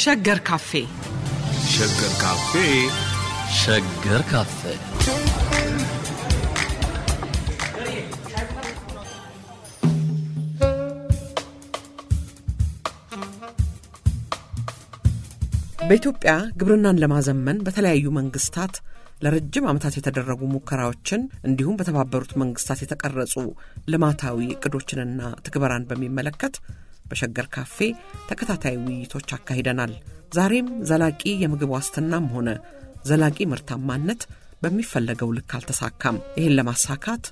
ሸገር ካፌ ሸገር ካፌ ሸገር ካፌ በኢትዮጵያ ግብርናን ለማዘመን በተለያዩ መንግስታት ለረጅም ዓመታት የተደረጉ ሙከራዎችን እንዲሁም በተባበሩት መንግስታት የተቀረጹ ልማታዊ እቅዶችንና ትግበራን በሚመለከት በሸገር ካፌ ተከታታይ ውይይቶች አካሂደናል። ዛሬም ዘላቂ የምግብ ዋስትናም ሆነ ዘላቂ ምርታማነት በሚፈለገው ልክ አልተሳካም። ይህን ለማሳካት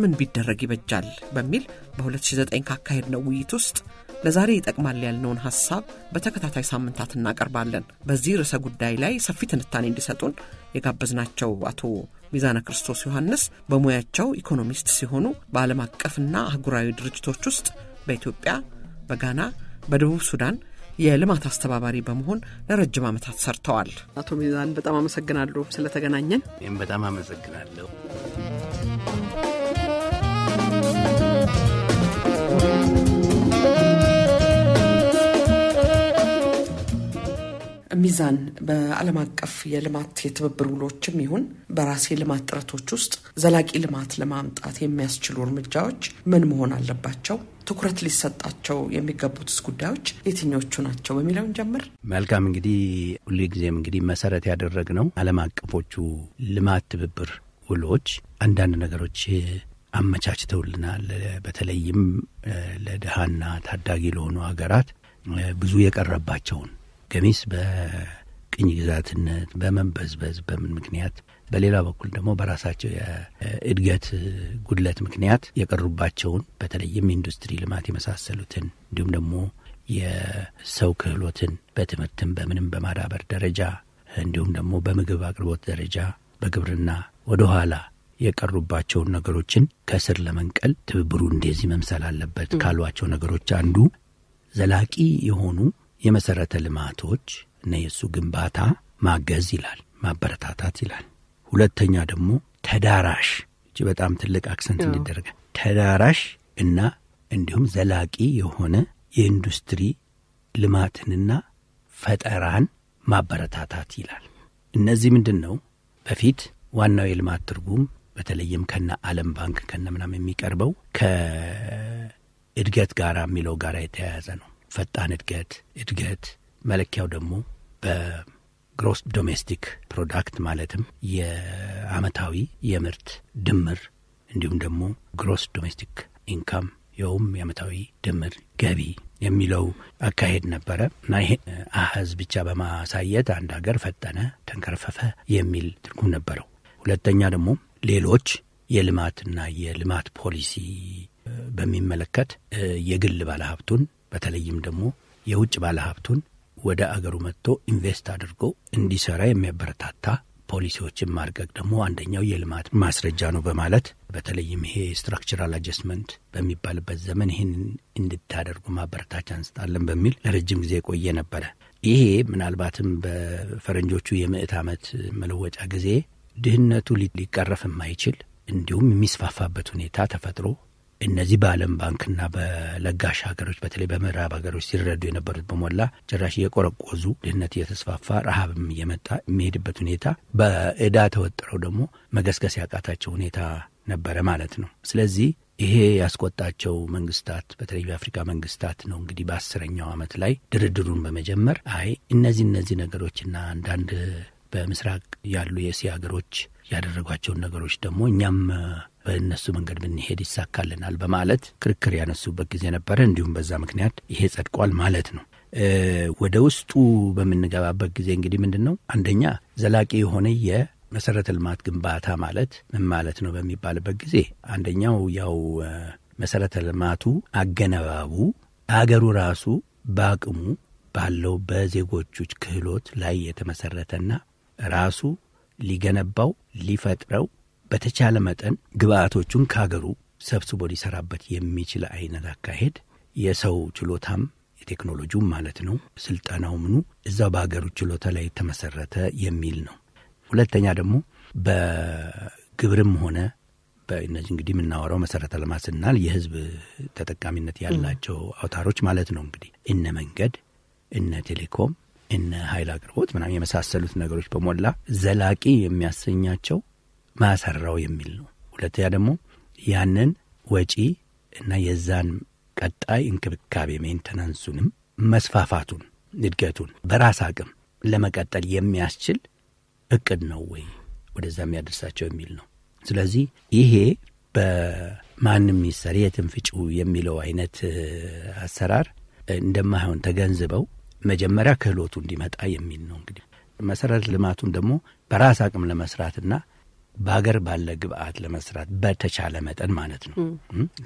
ምን ቢደረግ ይበጃል በሚል በ2009 ካካሄድነው ውይይት ውስጥ ለዛሬ ይጠቅማል ያልነውን ሐሳብ በተከታታይ ሳምንታት እናቀርባለን። በዚህ ርዕሰ ጉዳይ ላይ ሰፊ ትንታኔ እንዲሰጡን የጋበዝናቸው አቶ ሚዛነ ክርስቶስ ዮሐንስ በሙያቸው ኢኮኖሚስት ሲሆኑ በዓለም አቀፍና አህጉራዊ ድርጅቶች ውስጥ በኢትዮጵያ በጋና በደቡብ ሱዳን የልማት አስተባባሪ በመሆን ለረጅም ዓመታት ሰርተዋል። አቶ ሚዛን በጣም አመሰግናለሁ ስለተገናኘን። ይህም በጣም አመሰግናለሁ። ሚዛን በዓለም አቀፍ የልማት የትብብር ውሎችም ይሁን በራሴ ልማት ጥረቶች ውስጥ ዘላቂ ልማት ለማምጣት የሚያስችሉ እርምጃዎች ምን መሆን አለባቸው? ትኩረት ሊሰጣቸው የሚገቡትስ ጉዳዮች የትኞቹ ናቸው በሚለውን ጀምር። መልካም እንግዲህ ጊዜም እንግዲህ መሰረት ያደረግ ነው ዓለም አቀፎቹ ልማት ትብብር ውሎች አንዳንድ ነገሮች አመቻችተውልናል። በተለይም ለድሃና ታዳጊ ለሆኑ ሀገራት ብዙ የቀረባቸውን ገሚስ በቅኝ ግዛትነት በመንበዝበዝ በምን ምክንያት በሌላ በኩል ደግሞ በራሳቸው የእድገት ጉድለት ምክንያት የቀሩባቸውን በተለይም ኢንዱስትሪ ልማት የመሳሰሉትን እንዲሁም ደግሞ የሰው ክህሎትን በትምህርትም በምንም በማዳበር ደረጃ እንዲሁም ደግሞ በምግብ አቅርቦት ደረጃ በግብርና ወደኋላ የቀሩባቸውን ነገሮችን ከስር ለመንቀል ትብብሩ እንደዚህ መምሰል አለበት ካሏቸው ነገሮች አንዱ ዘላቂ የሆኑ የመሰረተ ልማቶች እና የእሱ ግንባታ ማገዝ ይላል፣ ማበረታታት ይላል። ሁለተኛ ደግሞ ተዳራሽ እጅ በጣም ትልቅ አክሰንት እንዲደረገ ተዳራሽ እና እንዲሁም ዘላቂ የሆነ የኢንዱስትሪ ልማትንና ፈጠራን ማበረታታት ይላል። እነዚህ ምንድን ነው? በፊት ዋናው የልማት ትርጉም በተለይም ከነ ዓለም ባንክ ከነ የሚቀርበው ከእድገት ጋር የሚለው ጋር የተያያዘ ነው። ፈጣን እድገት እድገት መለኪያው ደግሞ በግሮስ ዶሜስቲክ ፕሮዳክት ማለትም የአመታዊ የምርት ድምር እንዲሁም ደግሞ ግሮስ ዶሜስቲክ ኢንካም የውም የአመታዊ ድምር ገቢ የሚለው አካሄድ ነበረ እና ይሄ አህዝ ብቻ በማሳየት አንድ ሀገር ፈጠነ፣ ተንከረፈፈ የሚል ትርጉም ነበረው። ሁለተኛ ደግሞ ሌሎች የልማትና የልማት ፖሊሲ በሚመለከት የግል ባለሀብቱን በተለይም ደግሞ የውጭ ባለሀብቱን ወደ አገሩ መጥቶ ኢንቨስት አድርጎ እንዲሰራ የሚያበረታታ ፖሊሲዎችን ማርቀቅ ደግሞ አንደኛው የልማት ማስረጃ ነው በማለት በተለይም ይሄ ስትራክቸራል አጀስትመንት በሚባልበት ዘመን ይህንን እንድታደርጉ ማበረታቻ እንስጣለን በሚል ለረጅም ጊዜ ቆየ ነበረ። ይሄ ምናልባትም በፈረንጆቹ የምዕት ዓመት መለወጫ ጊዜ ድህነቱ ሊቀረፍ የማይችል እንዲሁም የሚስፋፋበት ሁኔታ ተፈጥሮ እነዚህ በዓለም ባንክና በለጋሽ ሀገሮች በተለይ በምዕራብ ሀገሮች ሲረዱ የነበሩት በሞላ ጭራሽ እየቆረቆዙ ድህነት እየተስፋፋ ረሃብም እየመጣ የሚሄድበት ሁኔታ በእዳ ተወጥረው ደግሞ መገስገስ ያቃታቸው ሁኔታ ነበረ ማለት ነው። ስለዚህ ይሄ ያስቆጣቸው መንግስታት በተለይ የአፍሪካ መንግስታት ነው እንግዲህ በአስረኛው ዓመት ላይ ድርድሩን በመጀመር አይ እነዚህ እነዚህ ነገሮችና አንዳንድ በምስራቅ ያሉ የእስያ ሀገሮች ያደረጓቸውን ነገሮች ደግሞ እኛም በእነሱ መንገድ ብንሄድ ይሳካልናል በማለት ክርክር ያነሱበት ጊዜ ነበረ። እንዲሁም በዛ ምክንያት ይሄ ጸድቋል ማለት ነው። ወደ ውስጡ በምንገባበት ጊዜ እንግዲህ ምንድን ነው አንደኛ ዘላቂ የሆነ የመሰረተ ልማት ግንባታ ማለት ምን ማለት ነው በሚባልበት ጊዜ አንደኛው ያው መሰረተ ልማቱ አገነባቡ አገሩ ራሱ በአቅሙ ባለው በዜጎቹ ክህሎት ላይ የተመሰረተና ራሱ ሊገነባው ሊፈጥረው በተቻለ መጠን ግብአቶቹን ከሀገሩ ሰብስቦ ሊሰራበት የሚችል አይነት አካሄድ የሰው ችሎታም የቴክኖሎጂውም ማለት ነው ስልጠናው ምኑ እዛው በሀገሩ ችሎታ ላይ የተመሰረተ የሚል ነው። ሁለተኛ ደግሞ በግብርም ሆነ በእነዚህ እንግዲህ የምናወራው መሰረተ ልማት ስናል የህዝብ ተጠቃሚነት ያላቸው አውታሮች ማለት ነው። እንግዲህ እነ መንገድ፣ እነ ቴሌኮም፣ እነ ኃይል አቅርቦት ምናምን የመሳሰሉት ነገሮች በሞላ ዘላቂ የሚያሰኛቸው ማሰራው የሚል ነው። ሁለተኛ ደግሞ ያንን ወጪ እና የዛን ቀጣይ እንክብካቤ ሜንተናንሱንም መስፋፋቱን እድገቱን በራስ አቅም ለመቀጠል የሚያስችል እቅድ ነው ወይ ወደዛ የሚያደርሳቸው የሚል ነው። ስለዚህ ይሄ በማንም ይሰር የትም ፍጩ የሚለው አይነት አሰራር እንደማይሆን ተገንዝበው መጀመሪያ ክህሎቱ እንዲመጣ የሚል ነው። እንግዲህ መሰረተ ልማቱን ደግሞ በራስ አቅም ለመስራትና በሀገር ባለ ግብአት ለመስራት በተቻለ መጠን ማለት ነው።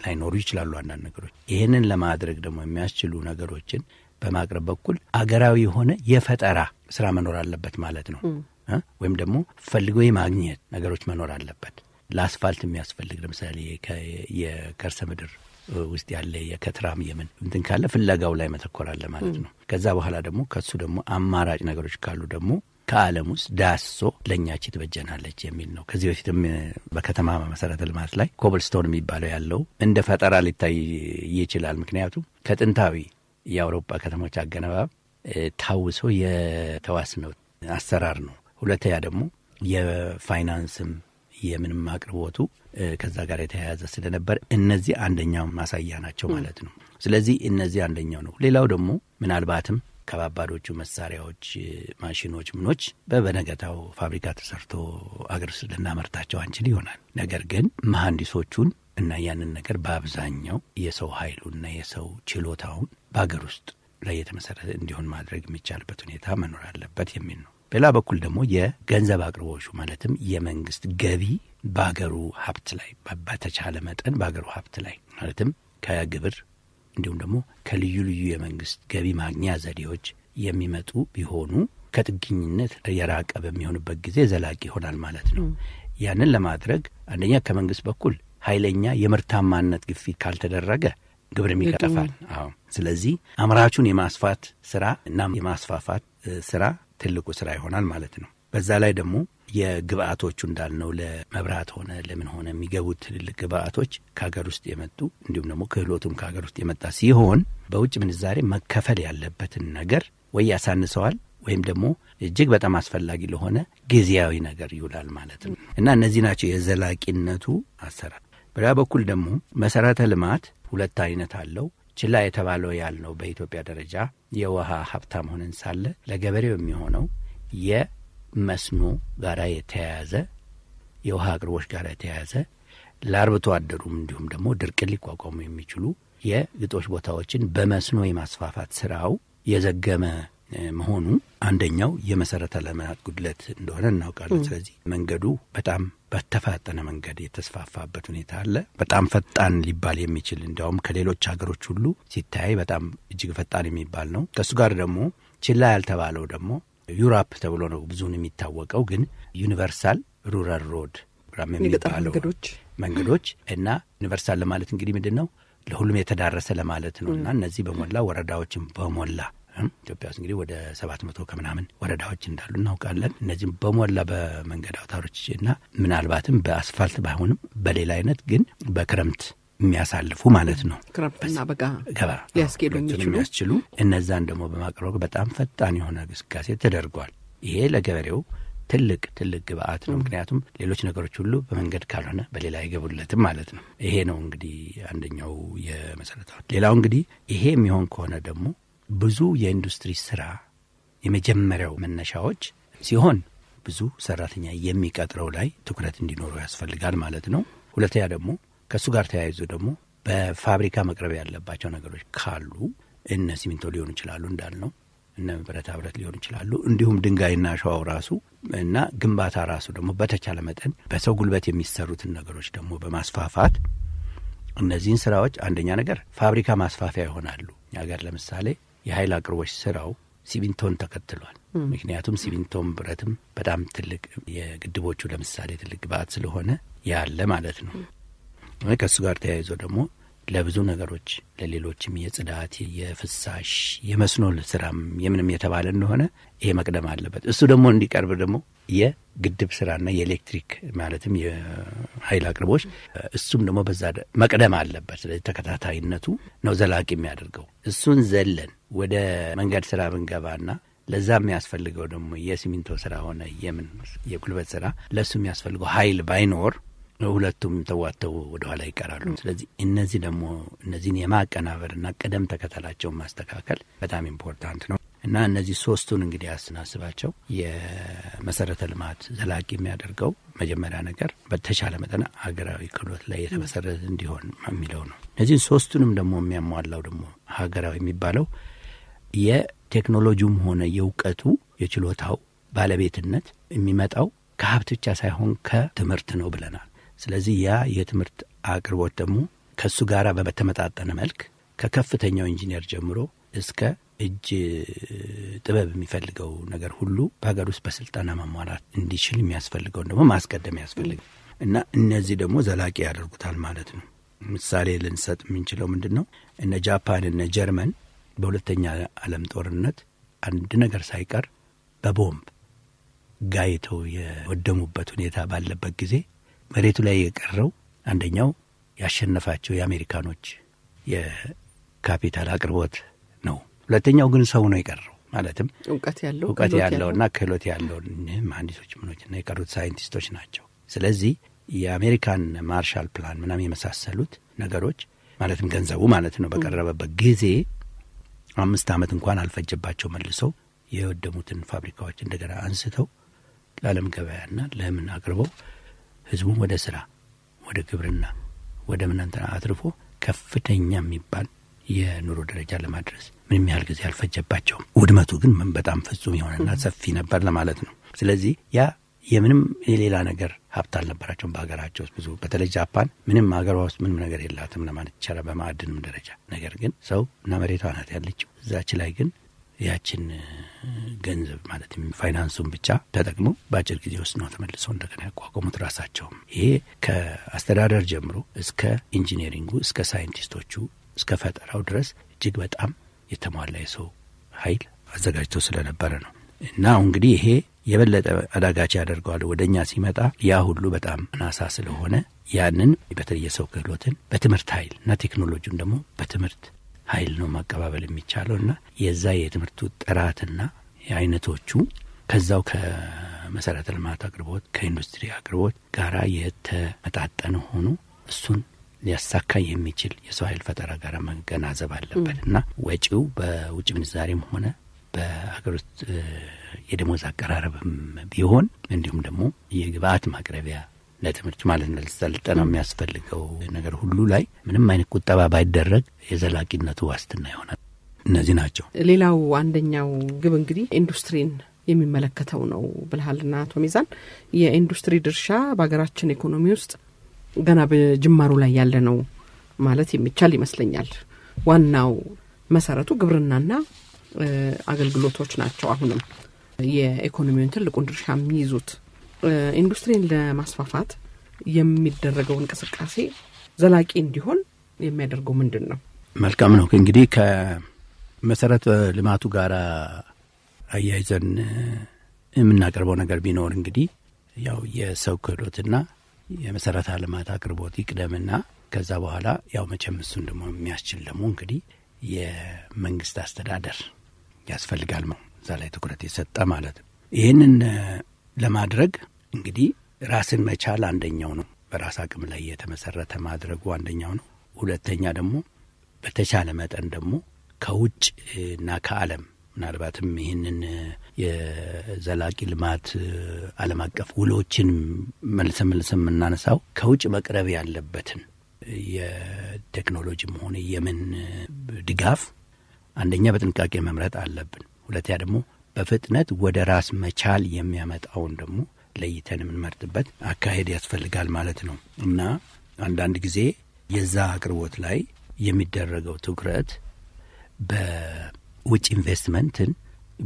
ላይኖሩ ይችላሉ አንዳንድ ነገሮች። ይህንን ለማድረግ ደግሞ የሚያስችሉ ነገሮችን በማቅረብ በኩል አገራዊ የሆነ የፈጠራ ስራ መኖር አለበት ማለት ነው። ወይም ደግሞ ፈልገው የማግኘት ነገሮች መኖር አለበት። ለአስፋልት የሚያስፈልግ ለምሳሌ የከርሰ ምድር ውስጥ ያለ የከትራም የምን እንትን ካለ ፍለጋው ላይ መተኮር አለ ማለት ነው። ከዛ በኋላ ደግሞ ከሱ ደግሞ አማራጭ ነገሮች ካሉ ደግሞ ከዓለም ውስጥ ዳሶ ለእኛች ትበጀናለች የሚል ነው። ከዚህ በፊትም በከተማ መሰረተ ልማት ላይ ኮብልስቶን የሚባለው ያለው እንደ ፈጠራ ሊታይ ይችላል። ምክንያቱም ከጥንታዊ የአውሮፓ ከተሞች አገነባብ ታውሶ የተዋስነው አሰራር ነው። ሁለተኛ ደግሞ የፋይናንስም የምንም አቅርቦቱ ከዛ ጋር የተያያዘ ስለነበር እነዚህ አንደኛው ማሳያ ናቸው ማለት ነው። ስለዚህ እነዚህ አንደኛው ነው። ሌላው ደግሞ ምናልባትም ከባባዶቹ መሳሪያዎች፣ ማሽኖች፣ ምኖች በበነገታው ፋብሪካ ተሰርቶ አገር ውስጥ ልናመርታቸው አንችል ይሆናል። ነገር ግን መሐንዲሶቹን እና ያንን ነገር በአብዛኛው የሰው ኃይሉና የሰው ችሎታውን በአገር ውስጥ ላይ የተመሰረተ እንዲሆን ማድረግ የሚቻልበት ሁኔታ መኖር አለበት የሚል ነው። በሌላ በኩል ደግሞ የገንዘብ አቅርቦቹ ማለትም የመንግስት ገቢ በአገሩ ሀብት ላይ በተቻለ መጠን በአገሩ ሀብት ላይ ማለትም ከግብር እንዲሁም ደግሞ ከልዩ ልዩ የመንግስት ገቢ ማግኛ ዘዴዎች የሚመጡ ቢሆኑ ከጥገኝነት የራቀ በሚሆንበት ጊዜ ዘላቂ ይሆናል ማለት ነው። ያንን ለማድረግ አንደኛ ከመንግስት በኩል ኃይለኛ የምርታማነት ግፊት ካልተደረገ ግብርም ይቀጠፋል። አዎ። ስለዚህ አምራቹን የማስፋት ስራ እና የማስፋፋት ስራ ትልቁ ስራ ይሆናል ማለት ነው። በዛ ላይ ደግሞ የግብአቶቹ እንዳልነው ለመብራት ሆነ ለምን ሆነ የሚገቡት ትልልቅ ግብአቶች ከሀገር ውስጥ የመጡ እንዲሁም ደግሞ ክህሎቱም ከሀገር ውስጥ የመጣ ሲሆን በውጭ ምንዛሬ መከፈል ያለበትን ነገር ወይ ያሳንሰዋል ወይም ደግሞ እጅግ በጣም አስፈላጊ ለሆነ ጊዜያዊ ነገር ይውላል ማለት ነው እና እነዚህ ናቸው የዘላቂነቱ አሰራር። በሌላ በኩል ደግሞ መሰረተ ልማት ሁለት አይነት አለው። ችላ የተባለው ያልነው በኢትዮጵያ ደረጃ የውሃ ሀብታም ሆነን ሳለ ለገበሬው የሚሆነው መስኖ ጋር የተያያዘ የውሃ አቅርቦች ጋር የተያያዘ ለአርብቶ አደሩም እንዲሁም ደግሞ ድርቅን ሊቋቋሙ የሚችሉ የግጦሽ ቦታዎችን በመስኖ የማስፋፋት ስራው የዘገመ መሆኑ አንደኛው የመሰረተ ልማት ጉድለት እንደሆነ እናውቃለን። ስለዚህ መንገዱ በጣም በተፋጠነ መንገድ የተስፋፋበት ሁኔታ አለ። በጣም ፈጣን ሊባል የሚችል እንዲያውም ከሌሎች ሀገሮች ሁሉ ሲታይ በጣም እጅግ ፈጣን የሚባል ነው። ከእሱ ጋር ደግሞ ችላ ያልተባለው ደግሞ ዩራፕ ተብሎ ነው ብዙውን የሚታወቀው። ግን ዩኒቨርሳል ሩራል ሮድ የሚባለው መንገዶች እና ዩኒቨርሳል ለማለት እንግዲህ ምንድን ነው ለሁሉም የተዳረሰ ለማለት ነው። እና እነዚህ በሞላ ወረዳዎችን በሞላ ኢትዮጵያ ውስጥ እንግዲህ ወደ ሰባት መቶ ከምናምን ወረዳዎች እንዳሉ እናውቃለን። እነዚህም በሞላ በመንገድ አውታሮች እና ምናልባትም በአስፋልት ባይሆንም በሌላ አይነት ግን በክረምት የሚያሳልፉ ማለት ነው ክረምትና በጋ ገባ የሚያስችሉ እነዛን ደግሞ በማቅረብ በጣም ፈጣን የሆነ ግስጋሴ ተደርጓል ይሄ ለገበሬው ትልቅ ትልቅ ግብአት ነው ምክንያቱም ሌሎች ነገሮች ሁሉ በመንገድ ካልሆነ በሌላ አይገቡለትም ማለት ነው ይሄ ነው እንግዲህ አንደኛው የመሰረታዊ ሌላው እንግዲህ ይሄ የሚሆን ከሆነ ደግሞ ብዙ የኢንዱስትሪ ስራ የመጀመሪያው መነሻዎች ሲሆን ብዙ ሰራተኛ የሚቀጥረው ላይ ትኩረት እንዲኖረው ያስፈልጋል ማለት ነው ሁለተኛ ደግሞ ከእሱ ጋር ተያይዞ ደግሞ በፋብሪካ መቅረብ ያለባቸው ነገሮች ካሉ እነ ሲሚንቶ ሊሆኑ ይችላሉ እንዳልነው፣ እነ ብረታ ብረት ሊሆኑ ይችላሉ። እንዲሁም ድንጋይና ሸዋው ራሱ እና ግንባታ ራሱ ደግሞ በተቻለ መጠን በሰው ጉልበት የሚሰሩትን ነገሮች ደግሞ በማስፋፋት እነዚህን ስራዎች አንደኛ ነገር ፋብሪካ ማስፋፊያ ይሆናሉ። ሀገር ለምሳሌ የኃይል አቅርቦች ስራው ሲሚንቶን ተከትሏል። ምክንያቱም ሲሚንቶም ብረትም በጣም ትልቅ የግድቦቹ ለምሳሌ ትልቅ ግብአት ስለሆነ ያለ ማለት ነው። ከእሱ ጋር ተያይዞ ደግሞ ለብዙ ነገሮች ለሌሎችም የጽዳት፣ የፍሳሽ፣ የመስኖ ስራም የምንም የተባለ እንደሆነ ይሄ መቅደም አለበት። እሱ ደግሞ እንዲቀርብ ደግሞ የግድብ ስራና የኤሌክትሪክ ማለትም የኃይል አቅርቦች እሱም ደግሞ በዛ መቅደም አለበት። ስለዚህ ተከታታይነቱ ነው ዘላቂ የሚያደርገው። እሱን ዘለን ወደ መንገድ ስራ ብንገባና ለዛ የሚያስፈልገው ደግሞ የሲሚንቶ ስራ ሆነ የምን የጉልበት ስራ ለእሱ የሚያስፈልገው ኃይል ባይኖር ሁለቱም ተዋተው ወደኋላ ይቀራሉ። ስለዚህ እነዚህ ደግሞ እነዚህን የማቀናበር እና ቅደም ተከተላቸውን ማስተካከል በጣም ኢምፖርታንት ነው እና እነዚህ ሶስቱን እንግዲህ አስናስባቸው የመሰረተ ልማት ዘላቂ የሚያደርገው መጀመሪያ ነገር በተሻለ መጠን ሀገራዊ ክህሎት ላይ የተመሰረተ እንዲሆን የሚለው ነው። እነዚህን ሶስቱንም ደግሞ የሚያሟላው ደግሞ ሀገራዊ የሚባለው የቴክኖሎጂውም ሆነ የእውቀቱ የችሎታው ባለቤትነት የሚመጣው ከሀብት ብቻ ሳይሆን ከትምህርት ነው ብለናል። ስለዚህ ያ የትምህርት አቅርቦት ደግሞ ከእሱ ጋር በተመጣጠነ መልክ ከከፍተኛው ኢንጂነር ጀምሮ እስከ እጅ ጥበብ የሚፈልገው ነገር ሁሉ በሀገር ውስጥ በስልጠና መሟላት እንዲችል የሚያስፈልገውን ደግሞ ማስቀደም ያስፈልግ እና እነዚህ ደግሞ ዘላቂ ያደርጉታል ማለት ነው። ምሳሌ ልንሰጥ የምንችለው ምንድን ነው? እነ ጃፓን እነ ጀርመን በሁለተኛ ዓለም ጦርነት አንድ ነገር ሳይቀር በቦምብ ጋይተው የወደሙበት ሁኔታ ባለበት ጊዜ መሬቱ ላይ የቀረው አንደኛው ያሸነፋቸው የአሜሪካኖች የካፒታል አቅርቦት ነው። ሁለተኛው ግን ሰው ነው የቀረው። ማለትም እውቀት ያለው እውቀት እና ክህሎት ያለው ምኖች ምኖችና የቀሩት ሳይንቲስቶች ናቸው። ስለዚህ የአሜሪካን ማርሻል ፕላን ምናም የመሳሰሉት ነገሮች ማለትም ገንዘቡ ማለት ነው በቀረበበት ጊዜ አምስት ዓመት እንኳን አልፈጀባቸው መልሰው የወደሙትን ፋብሪካዎች እንደገና አንስተው ለዓለም ገበያና ለምን አቅርበው ህዝቡን ወደ ስራ፣ ወደ ግብርና፣ ወደ ምናንተ አትርፎ ከፍተኛ የሚባል የኑሮ ደረጃ ለማድረስ ምንም ያህል ጊዜ አልፈጀባቸውም። ውድመቱ ግን ምን በጣም ፍጹም የሆነና ሰፊ ነበር ለማለት ነው። ስለዚህ ያ የምንም የሌላ ነገር ሀብት አልነበራቸውም በሀገራቸው ውስጥ ብዙ በተለይ ጃፓን ምንም ሀገሯ ውስጥ ምንም ነገር የላትም ለማለት ይቻላል በማዕድንም ደረጃ ነገር ግን ሰው እና መሬቷ ናት ያለችው። እዛች ላይ ግን ያችን ገንዘብ ማለት ፋይናንሱን ብቻ ተጠቅመው በአጭር ጊዜ ውስጥ ነው ተመልሰው እንደገና ያቋቋሙት ራሳቸውም። ይሄ ከአስተዳደር ጀምሮ እስከ ኢንጂነሪንጉ እስከ ሳይንቲስቶቹ እስከ ፈጠራው ድረስ እጅግ በጣም የተሟላ የሰው ኃይል አዘጋጅቶ ስለነበረ ነው እና አሁን እንግዲህ ይሄ የበለጠ አዳጋች ያደርገዋል። ወደ እኛ ሲመጣ ያ ሁሉ በጣም አናሳ ስለሆነ ያንን በተለየ ሰው ክህሎትን በትምህርት ኃይል እና ቴክኖሎጂን ደግሞ በትምህርት ኃይል ነው ማቀባበል የሚቻለው እና የዛ የትምህርቱ ጥራትና የአይነቶቹ ከዛው ከመሰረተ ልማት አቅርቦት ከኢንዱስትሪ አቅርቦት ጋራ የተመጣጠነ ሆኖ እሱን ሊያሳካ የሚችል የሰው ኃይል ፈጠራ ጋር መገናዘብ አለበት እና ወጪው በውጭ ምንዛሬም ሆነ በሀገር ውስጥ የደሞዝ አቀራረብም ቢሆን እንዲሁም ደግሞ የግብአት ማቅረቢያ ለትምህርት ማለት ነው ለስልጠና የሚያስፈልገው ነገር ሁሉ ላይ ምንም አይነት ቁጠባ ባይደረግ የዘላቂነቱ ዋስትና ይሆናል። እነዚህ ናቸው። ሌላው አንደኛው ግብ እንግዲህ ኢንዱስትሪን የሚመለከተው ነው ብልሃልና አቶ ሚዛን የኢንዱስትሪ ድርሻ በሀገራችን ኢኮኖሚ ውስጥ ገና በጅማሩ ላይ ያለ ነው ማለት የሚቻል ይመስለኛል። ዋናው መሰረቱ ግብርናና አገልግሎቶች ናቸው። አሁንም የኢኮኖሚውን ትልቁን ድርሻ የሚይዙት ኢንዱስትሪን ለማስፋፋት የሚደረገው እንቅስቃሴ ዘላቂ እንዲሆን የሚያደርገው ምንድን ነው? መልካም ነው። እንግዲህ ከመሰረተ ልማቱ ጋር አያይዘን የምናቀርበው ነገር ቢኖር እንግዲህ ያው የሰው ክህሎትና የመሰረተ ልማት አቅርቦት ይቅደምና ከዛ በኋላ ያው መቼም እሱን ደግሞ የሚያስችል ደግሞ እንግዲህ የመንግስት አስተዳደር ያስፈልጋል ነው እዛ ላይ ትኩረት የሰጠ ማለት ነው። ይህንን ለማድረግ እንግዲህ ራስን መቻል አንደኛው ነው። በራስ አቅም ላይ የተመሰረተ ማድረጉ አንደኛው ነው። ሁለተኛ ደግሞ በተቻለ መጠን ደግሞ ከውጭ እና ከዓለም ምናልባትም ይህንን የዘላቂ ልማት ዓለም አቀፍ ውሎችን መልሰ መልሰ የምናነሳው ከውጭ መቅረብ ያለበትን የቴክኖሎጂም ሆነ የምን ድጋፍ አንደኛ በጥንቃቄ መምረጥ አለብን። ሁለተኛ ደግሞ በፍጥነት ወደ ራስ መቻል የሚያመጣውን ደግሞ ለይተን የምንመርጥበት አካሄድ ያስፈልጋል ማለት ነው እና አንዳንድ ጊዜ የዛ አቅርቦት ላይ የሚደረገው ትኩረት በውጭ ኢንቨስትመንትን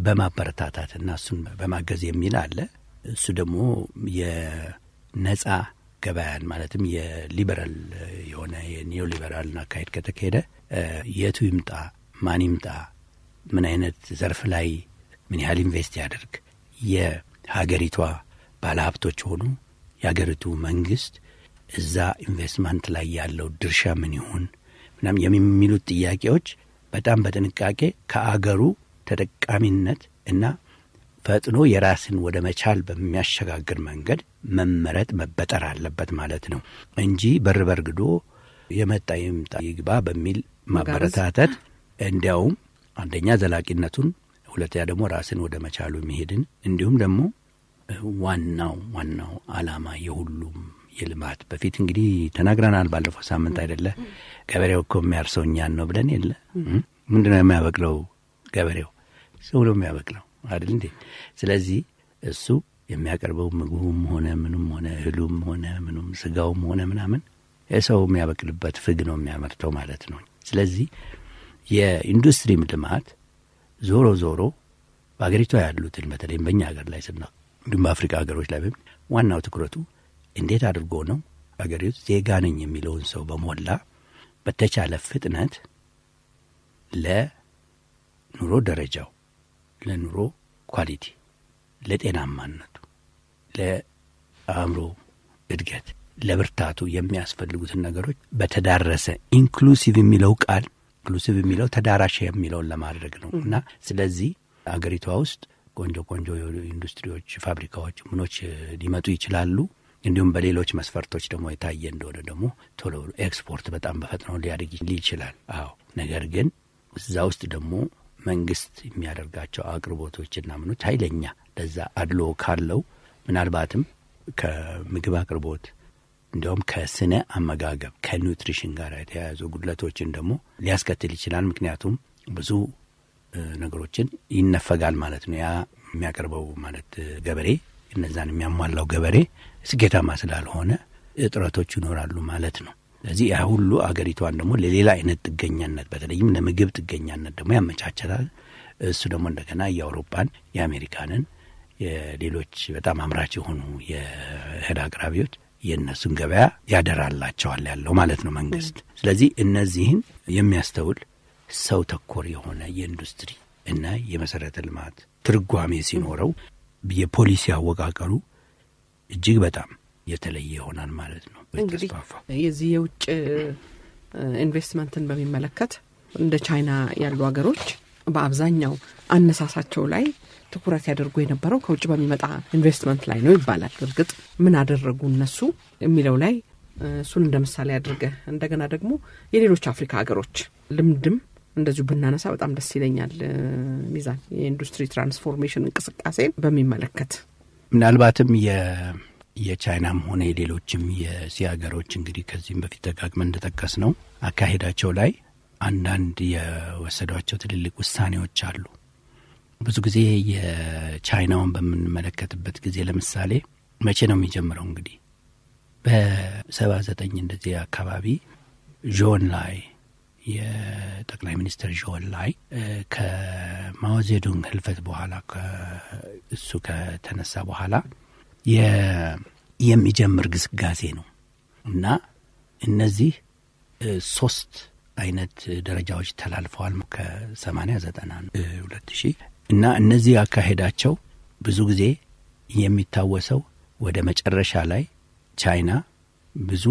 በማበረታታትና እሱን በማገዝ የሚል አለ። እሱ ደግሞ የነጻ ገበያን ማለትም የሊበራል የሆነ የኒዮ ሊበራልን አካሄድ ከተካሄደ የቱ ይምጣ፣ ማን ይምጣ፣ ምን አይነት ዘርፍ ላይ ምን ያህል ኢንቨስት ያደርግ የሀገሪቷ ባለሀብቶች ሆኑ የሀገሪቱ መንግስት እዛ ኢንቨስትመንት ላይ ያለው ድርሻ ምን ይሁን ምናም የሚሉት ጥያቄዎች በጣም በጥንቃቄ ከአገሩ ተጠቃሚነት እና ፈጥኖ የራስን ወደ መቻል በሚያሸጋግር መንገድ መመረጥ መበጠር አለበት ማለት ነው እንጂ በር በርግዶ የመጣ ይምጣ ይግባ በሚል ማበረታተት እንዲያውም አንደኛ ዘላቂነቱን ሁለተኛ ደግሞ ራስን ወደ መቻሉ መሄድን እንዲሁም ደግሞ ዋናው ዋናው አላማ የሁሉም የልማት በፊት እንግዲህ ተናግረናል። ባለፈው ሳምንት አይደለ ገበሬው እኮ የሚያርሰው እኛን ነው ብለን የለ ምንድነው የሚያበቅለው ገበሬው ሰው ነው የሚያበቅለው አይደል እንዴ? ስለዚህ እሱ የሚያቀርበው ምግቡም ሆነ ምንም ሆነ እህሉም ሆነ ምንም ስጋውም ሆነ ምናምን የሰው የሚያበቅልበት ፍግ ነው የሚያመርተው ማለት ነው። ስለዚህ የኢንዱስትሪም ልማት ዞሮ ዞሮ በሀገሪቷ ያሉትን በተለይም በእኛ ሀገር ላይ ስና እንዲሁም በአፍሪካ ሀገሮች ላይ ዋናው ትኩረቱ እንዴት አድርጎ ነው ሀገሪቱ ዜጋ ነኝ የሚለውን ሰው በሞላ በተቻለ ፍጥነት ለኑሮ ደረጃው፣ ለኑሮ ኳሊቲ፣ ለጤናማነቱ፣ ለአእምሮ እድገት፣ ለብርታቱ የሚያስፈልጉትን ነገሮች በተዳረሰ ኢንክሉሲቭ የሚለው ቃል ኢንክሉሲቭ የሚለው ተዳራሽ የሚለውን ለማድረግ ነው እና ስለዚህ አገሪቷ ውስጥ ቆንጆ ቆንጆ ኢንዱስትሪዎች፣ ፋብሪካዎች፣ ምኖች ሊመጡ ይችላሉ። እንዲሁም በሌሎች መስፈርቶች ደግሞ የታየ እንደሆነ ደግሞ ቶሎ ኤክስፖርት በጣም በፈጥነው ሊያድግ ይችላል። አዎ፣ ነገር ግን እዛ ውስጥ ደግሞ መንግስት የሚያደርጋቸው አቅርቦቶችና ምኖች ኃይለኛ ለዛ አድሎ ካለው ምናልባትም ከምግብ አቅርቦት እንዲሁም ከስነ አመጋገብ ከኒውትሪሽን ጋር የተያያዙ ጉድለቶችን ደግሞ ሊያስከትል ይችላል። ምክንያቱም ብዙ ነገሮችን ይነፈጋል ማለት ነው። ያ የሚያቀርበው ማለት ገበሬ እነዛን የሚያሟላው ገበሬ ስኬታማ ስላልሆነ እጥረቶች ይኖራሉ ማለት ነው። ስለዚህ ያ ሁሉ አገሪቷን ደግሞ ለሌላ አይነት ጥገኛነት በተለይም ለምግብ ጥገኛነት ደግሞ ያመቻቸታል። እሱ ደግሞ እንደገና የአውሮፓን፣ የአሜሪካንን፣ የሌሎች በጣም አምራች የሆኑ የእህል አቅራቢዎች የእነሱን ገበያ ያደራላቸዋል ያለው ማለት ነው መንግስት። ስለዚህ እነዚህን የሚያስተውል ሰው ተኮር የሆነ የኢንዱስትሪ እና የመሰረተ ልማት ትርጓሜ ሲኖረው የፖሊሲ አወቃቀሩ እጅግ በጣም የተለየ ይሆናል ማለት ነው። እንግዲህ የዚህ የውጭ ኢንቨስትመንትን በሚመለከት እንደ ቻይና ያሉ ሀገሮች በአብዛኛው አነሳሳቸው ላይ ትኩረት ያደርጉ የነበረው ከውጭ በሚመጣ ኢንቨስትመንት ላይ ነው ይባላል። እርግጥ ምን አደረጉ እነሱ የሚለው ላይ እሱን እንደ ምሳሌ አድርገ እንደገና ደግሞ የሌሎች አፍሪካ ሀገሮች ልምድም እንደዚሁ ብናነሳ በጣም ደስ ይለኛል። ሚዛን የኢንዱስትሪ ትራንስፎርሜሽን እንቅስቃሴን በሚመለከት ምናልባትም የቻይናም ሆነ የሌሎችም የእስያ ሀገሮች እንግዲህ ከዚህም በፊት ደጋግመን እንደጠቀስ ነው አካሄዳቸው ላይ አንዳንድ የወሰዷቸው ትልልቅ ውሳኔዎች አሉ። ብዙ ጊዜ የቻይናውን በምንመለከትበት ጊዜ ለምሳሌ መቼ ነው የሚጀምረው? እንግዲህ በሰባ ዘጠኝ እንደዚህ አካባቢ ዦን ላይ የጠቅላይ ሚኒስትር ዦን ላይ ከማወዜዱን ህልፈት በኋላ እሱ ከተነሳ በኋላ የሚጀምር ግስጋሴ ነው እና እነዚህ ሶስት አይነት ደረጃዎች ተላልፈዋል። ከሰማንያ ዘጠና ሁለት ሺህ እና እነዚህ አካሄዳቸው ብዙ ጊዜ የሚታወሰው ወደ መጨረሻ ላይ ቻይና ብዙ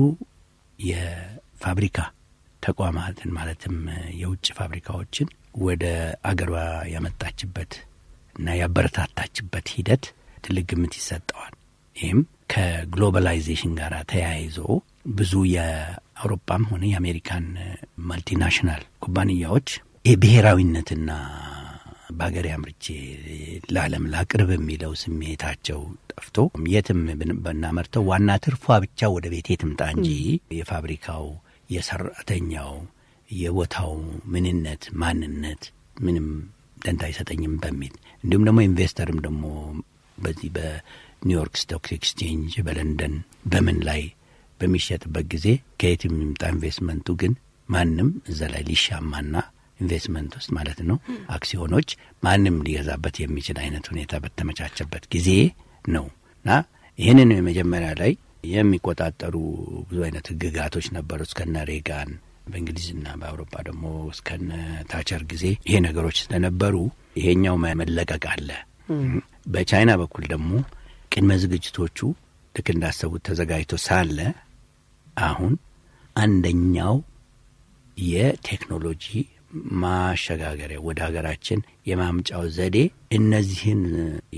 የፋብሪካ ተቋማትን ማለትም የውጭ ፋብሪካዎችን ወደ አገሯ ያመጣችበት እና ያበረታታችበት ሂደት ትልቅ ግምት ይሰጠዋል። ይህም ከግሎባላይዜሽን ጋር ተያይዞ ብዙ የአውሮፓም ሆነ የአሜሪካን ማልቲናሽናል ኩባንያዎች የብሔራዊነትና በሀገር ያምርቼ ለዓለም ላቅርብ የሚለው ስሜታቸው ጠፍቶ የትም ብናመርተው ዋና ትርፏ ብቻ ወደ ቤቴ ትምጣ እንጂ የፋብሪካው፣ የሰራተኛው፣ የቦታው ምንነት፣ ማንነት ምንም ደንታ አይሰጠኝም በሚል እንዲሁም ደግሞ ኢንቨስተርም ደግሞ በዚህ በኒውዮርክ ስቶክ ኤክስቼንጅ በለንደን በምን ላይ በሚሸጥበት ጊዜ ከየት የሚምጣ ኢንቨስትመንቱ ግን ማንም እዛ ላይ ሊሻማና ኢንቨስትመንት ውስጥ ማለት ነው አክሲዮኖች ማንም ሊገዛበት የሚችል አይነት ሁኔታ በተመቻቸበት ጊዜ ነው እና ይህንን የመጀመሪያ ላይ የሚቆጣጠሩ ብዙ አይነት ህግጋቶች ነበሩ እስከነ ሬጋን በእንግሊዝና በአውሮፓ ደግሞ እስከነ ታቸር ጊዜ ይሄ ነገሮች ስለነበሩ ይሄኛው መለቀቅ አለ። በቻይና በኩል ደግሞ ቅድመ ዝግጅቶቹ ልክ እንዳሰቡት ተዘጋጅቶ ሳለ አሁን አንደኛው የቴክኖሎጂ ማሸጋገሪያ ወደ ሀገራችን የማምጫው ዘዴ እነዚህን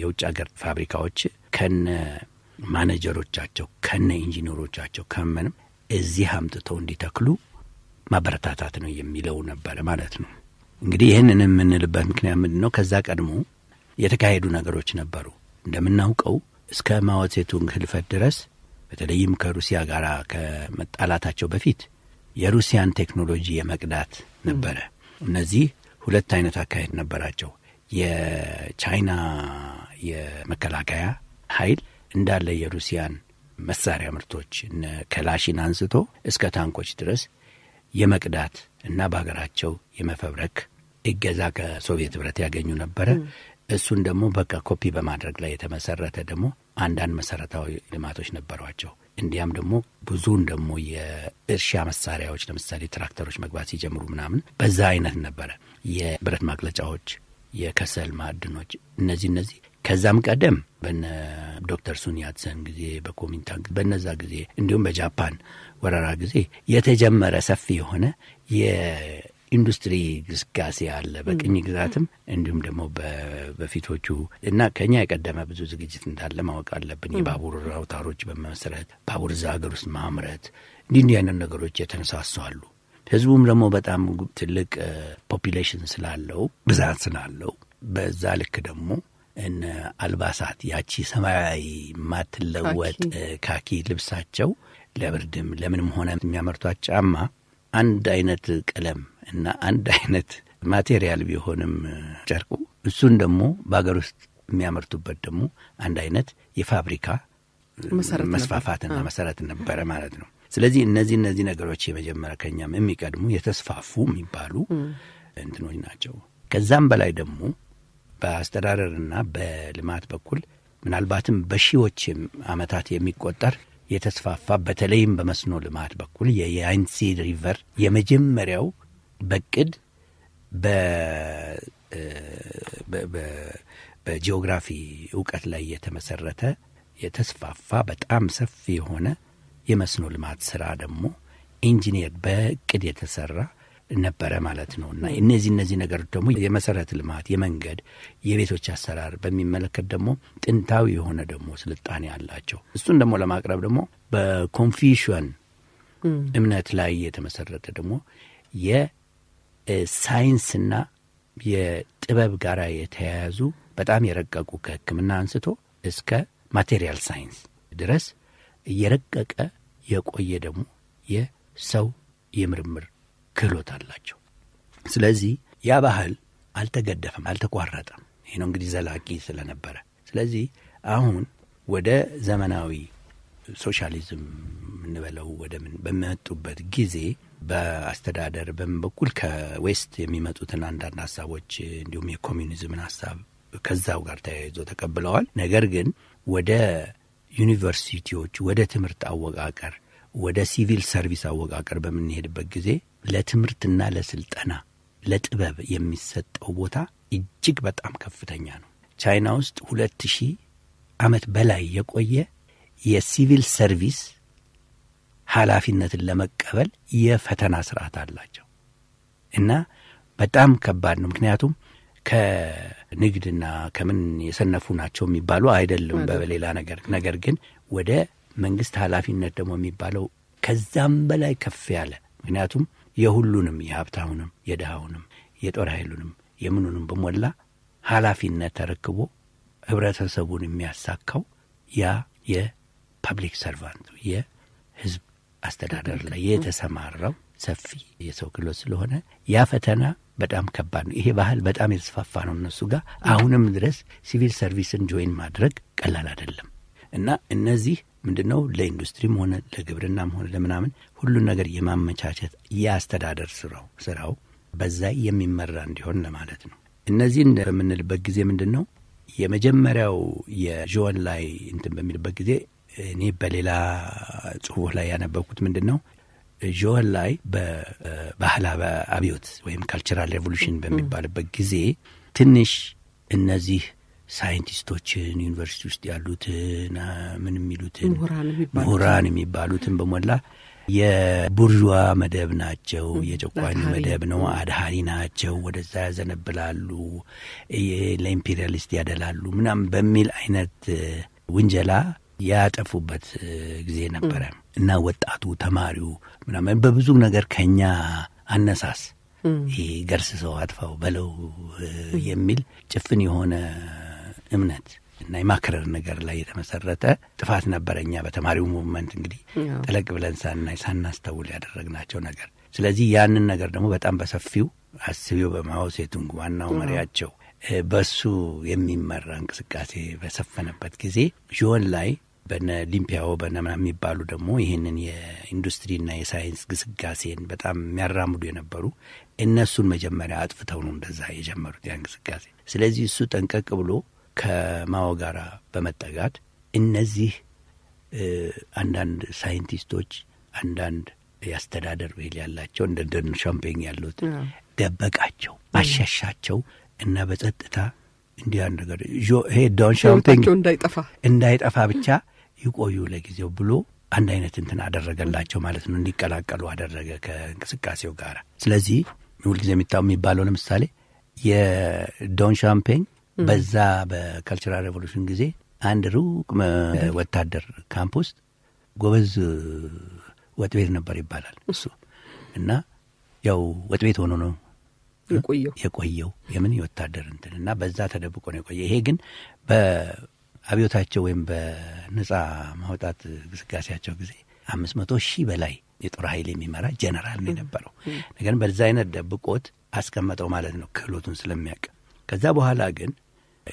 የውጭ ሀገር ፋብሪካዎች ከነ ማኔጀሮቻቸው ከነ ኢንጂነሮቻቸው ከምንም እዚህ አምጥተው እንዲተክሉ ማበረታታት ነው የሚለው ነበረ ማለት ነው። እንግዲህ ይህንን የምንልበት ምክንያት ምንድን ነው? ከዛ ቀድሞ የተካሄዱ ነገሮች ነበሩ። እንደምናውቀው እስከ ማወሴቱንግ ህልፈት ድረስ በተለይም ከሩሲያ ጋር ከመጣላታቸው በፊት የሩሲያን ቴክኖሎጂ የመቅዳት ነበረ። እነዚህ ሁለት አይነት አካሄድ ነበራቸው። የቻይና የመከላከያ ኃይል እንዳለ የሩሲያን መሳሪያ ምርቶች ከላሽን አንስቶ እስከ ታንኮች ድረስ የመቅዳት እና በሀገራቸው የመፈብረክ እገዛ ከሶቪየት ህብረት ያገኙ ነበረ። እሱን ደግሞ በቃ ኮፒ በማድረግ ላይ የተመሰረተ ደግሞ አንዳንድ መሰረታዊ ልማቶች ነበሯቸው። እንዲያም ደግሞ ብዙውን ደግሞ የእርሻ መሳሪያዎች ለምሳሌ ትራክተሮች መግባት ሲጀምሩ ምናምን በዛ አይነት ነበረ። የብረት ማቅለጫዎች፣ የከሰል ማዕድኖች እነዚህ እነዚህ ከዛም ቀደም በነ ዶክተር ሱን ያትሰን ጊዜ በኮሚንታን በነዛ ጊዜ እንዲሁም በጃፓን ወረራ ጊዜ የተጀመረ ሰፊ የሆነ ኢንዱስትሪ ግስጋሴ አለ በቅኝ ግዛትም እንዲሁም ደግሞ በፊቶቹ እና ከኛ የቀደመ ብዙ ዝግጅት እንዳለ ማወቅ አለብን። የባቡር አውታሮች በመመስረት ባቡር እዛ ሀገር ውስጥ ማምረት እንዲህ እንዲህ አይነት ነገሮች የተነሳሱ ህዝቡም ደግሞ በጣም ትልቅ ፖፒሌሽን ስላለው ብዛት ስላለው በዛ ልክ ደግሞ እነ አልባሳት ያቺ ሰማያዊ ማትለወጥ ካኪ ልብሳቸው ለብርድም ለምንም ሆነ የሚያመርቷት ጫማ አንድ አይነት ቀለም እና አንድ አይነት ማቴሪያል ቢሆንም ጨርቁ እሱን ደግሞ በሀገር ውስጥ የሚያመርቱበት ደግሞ አንድ አይነት የፋብሪካ መስፋፋትና መሰረት ነበረ ማለት ነው። ስለዚህ እነዚህ እነዚህ ነገሮች የመጀመሪያ ከኛም የሚቀድሙ የተስፋፉ የሚባሉ እንትኖች ናቸው። ከዛም በላይ ደግሞ በአስተዳደርና በልማት በኩል ምናልባትም በሺዎች ዓመታት የሚቆጠር የተስፋፋ በተለይም በመስኖ ልማት በኩል የያንሲ ሪቨር የመጀመሪያው በቅድ በጂኦግራፊ እውቀት ላይ የተመሰረተ የተስፋፋ በጣም ሰፊ የሆነ የመስኖ ልማት ስራ ደግሞ ኢንጂነር በእቅድ የተሰራ ነበረ ማለት ነው እና እነዚህ እነዚህ ነገሮች ደግሞ የመሰረተ ልማት፣ የመንገድ፣ የቤቶች አሰራር በሚመለከት ደግሞ ጥንታዊ የሆነ ደግሞ ስልጣኔ አላቸው። እሱን ደግሞ ለማቅረብ ደግሞ በኮንፊሽን እምነት ላይ የተመሰረተ ደግሞ ሳይንስና የጥበብ ጋር የተያያዙ በጣም የረቀቁ ከህክምና አንስቶ እስከ ማቴሪያል ሳይንስ ድረስ የረቀቀ የቆየ ደግሞ የሰው የምርምር ክህሎት አላቸው። ስለዚህ ያ ባህል አልተገደፈም፣ አልተቋረጠም። ይህ ነው እንግዲህ ዘላቂ ስለነበረ። ስለዚህ አሁን ወደ ዘመናዊ ሶሻሊዝም ምንበለው ወደምን በመጡበት ጊዜ በአስተዳደር በምን በኩል ከዌስት የሚመጡትን አንዳንድ ሀሳቦች እንዲሁም የኮሚኒዝምን ሀሳብ ከዛው ጋር ተያይዞ ተቀብለዋል። ነገር ግን ወደ ዩኒቨርሲቲዎች፣ ወደ ትምህርት አወቃቀር፣ ወደ ሲቪል ሰርቪስ አወቃቀር በምንሄድበት ጊዜ ለትምህርትና ለስልጠና ለጥበብ የሚሰጠው ቦታ እጅግ በጣም ከፍተኛ ነው። ቻይና ውስጥ ሁለት ሺህ ዓመት በላይ የቆየ የሲቪል ሰርቪስ ኃላፊነትን ለመቀበል የፈተና ስርዓት አላቸው እና በጣም ከባድ ነው። ምክንያቱም ከንግድና ከምን የሰነፉ ናቸው የሚባሉ አይደለም በሌላ ነገር ነገር ግን ወደ መንግስት ኃላፊነት ደግሞ የሚባለው ከዛም በላይ ከፍ ያለ ምክንያቱም የሁሉንም የሀብታሁንም የድሃውንም፣ የጦር ኃይሉንም የምኑንም በሞላ ኃላፊነት ተረክቦ ህብረተሰቡን የሚያሳካው ያ ፐብሊክ ሰርቫንቱ የህዝብ አስተዳደር ላይ የተሰማራው ሰፊ የሰው ክሎት ስለሆነ ያ ፈተና በጣም ከባድ ነው። ይሄ ባህል በጣም የተስፋፋ ነው እነሱ ጋር አሁንም ድረስ ሲቪል ሰርቪስን ጆይን ማድረግ ቀላል አይደለም እና እነዚህ ምንድን ነው ለኢንዱስትሪም ሆነ ለግብርናም ሆነ ለምናምን ሁሉን ነገር የማመቻቸት የአስተዳደር ስራው ስራው በዛ የሚመራ እንዲሆን ለማለት ነው። እነዚህን በምንልበት ጊዜ ምንድን ነው የመጀመሪያው የጆን ላይ እንትን በሚልበት ጊዜ እኔ በሌላ ጽሁፍ ላይ ያነበብኩት ምንድን ነው ጆን ላይ በባህላ አብዮት ወይም ካልቸራል ሬቮሉሽን በሚባልበት ጊዜ ትንሽ እነዚህ ሳይንቲስቶችን ዩኒቨርሲቲ ውስጥ ያሉትን ምን የሚሉትን ምሁራን የሚባሉትን በሞላ የቡርዥዋ መደብ ናቸው፣ የጨቋኝ መደብ ነው፣ አድሃሪ ናቸው፣ ወደዛ ያዘነብላሉ፣ ለኢምፔሪያሊስት ያደላሉ ምናምን በሚል አይነት ውንጀላ ያጠፉበት ጊዜ ነበረ እና ወጣቱ ተማሪው ምናምን በብዙ ነገር ከኛ አነሳስ ይሄ ሰው አጥፋው በለው የሚል ጭፍን የሆነ እምነት እና የማክረር ነገር ላይ የተመሰረተ ጥፋት ነበረ። እኛ በተማሪው ሙቭመንት እንግዲህ ጠለቅ ብለን ሳናይ ሳናስተውል ያደረግናቸው ነገር። ስለዚህ ያንን ነገር ደግሞ በጣም በሰፊው አስቢው በማወሴቱንግ ዋናው መሪያቸው በሱ የሚመራ እንቅስቃሴ በሰፈነበት ጊዜ ዥወን ላይ በነ ሊምፒያዎ በነምና የሚባሉ ደግሞ ይህንን የኢንዱስትሪና የሳይንስ ግስጋሴን በጣም የሚያራምዱ የነበሩ እነሱን መጀመሪያ አጥፍተው ነው እንደዛ የጀመሩት ያ እንቅስቃሴ። ስለዚህ እሱ ጠንቀቅ ብሎ ከማወ ጋራ በመጠጋት እነዚህ አንዳንድ ሳይንቲስቶች አንዳንድ የአስተዳደር ብሂል ያላቸው እንደ ደን ሻምፔኝ ያሉት ደበቃቸው፣ አሸሻቸው እና በጸጥታ እንዲህ ነገር ይሄ ዶን እንዳይጠፋ እንዳይጠፋ ብቻ ይቆዩ ለጊዜው ብሎ አንድ አይነት እንትን አደረገላቸው ማለት ነው። እንዲቀላቀሉ አደረገ ከእንቅስቃሴው ጋር። ስለዚህ ሁልጊዜ የሚታው የሚባለው ለምሳሌ የዶን ሻምፔኝ በዛ በካልቸራል ሬቮሉሽን ጊዜ አንድ ሩቅ ወታደር ካምፕ ውስጥ ጎበዝ ወጥ ቤት ነበር ይባላል እሱ እና ያው ወጥ ቤት ሆኖ ነው የቆየው የቆየው የምን የወታደር እንትን እና በዛ ተደብቆ ነው የቆየ። ይሄ ግን በአብዮታቸው ወይም በነጻ ማውጣት ግስጋሴያቸው ጊዜ አምስት መቶ ሺህ በላይ የጦር ኃይል የሚመራ ጀነራል ነው የነበረው። ነገር በዛ አይነት ደብቆት አስቀመጠው ማለት ነው ክህሎቱን ስለሚያውቅ። ከዛ በኋላ ግን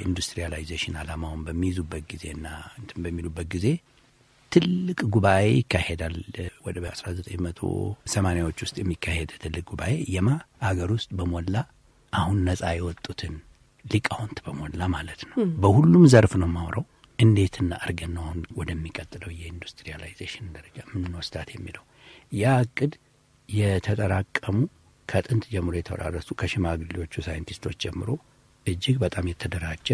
ኢንዱስትሪያላይዜሽን አላማውን በሚይዙበት ጊዜና እንትን በሚሉበት ጊዜ ትልቅ ጉባኤ ይካሄዳል። ወደ 1980ዎች ውስጥ የሚካሄድ ትልቅ ጉባኤ የማ አገር ውስጥ በሞላ አሁን ነጻ የወጡትን ሊቃውንት በሞላ ማለት ነው። በሁሉም ዘርፍ ነው የማውረው። እንዴትና አድርገን ነው አሁን ወደሚቀጥለው የኢንዱስትሪያላይዜሽን ደረጃ ምንወስዳት የሚለው ያ እቅድ የተጠራቀሙ ከጥንት ጀምሮ የተወራረሱ ከሽማግሌዎቹ ሳይንቲስቶች ጀምሮ እጅግ በጣም የተደራጀ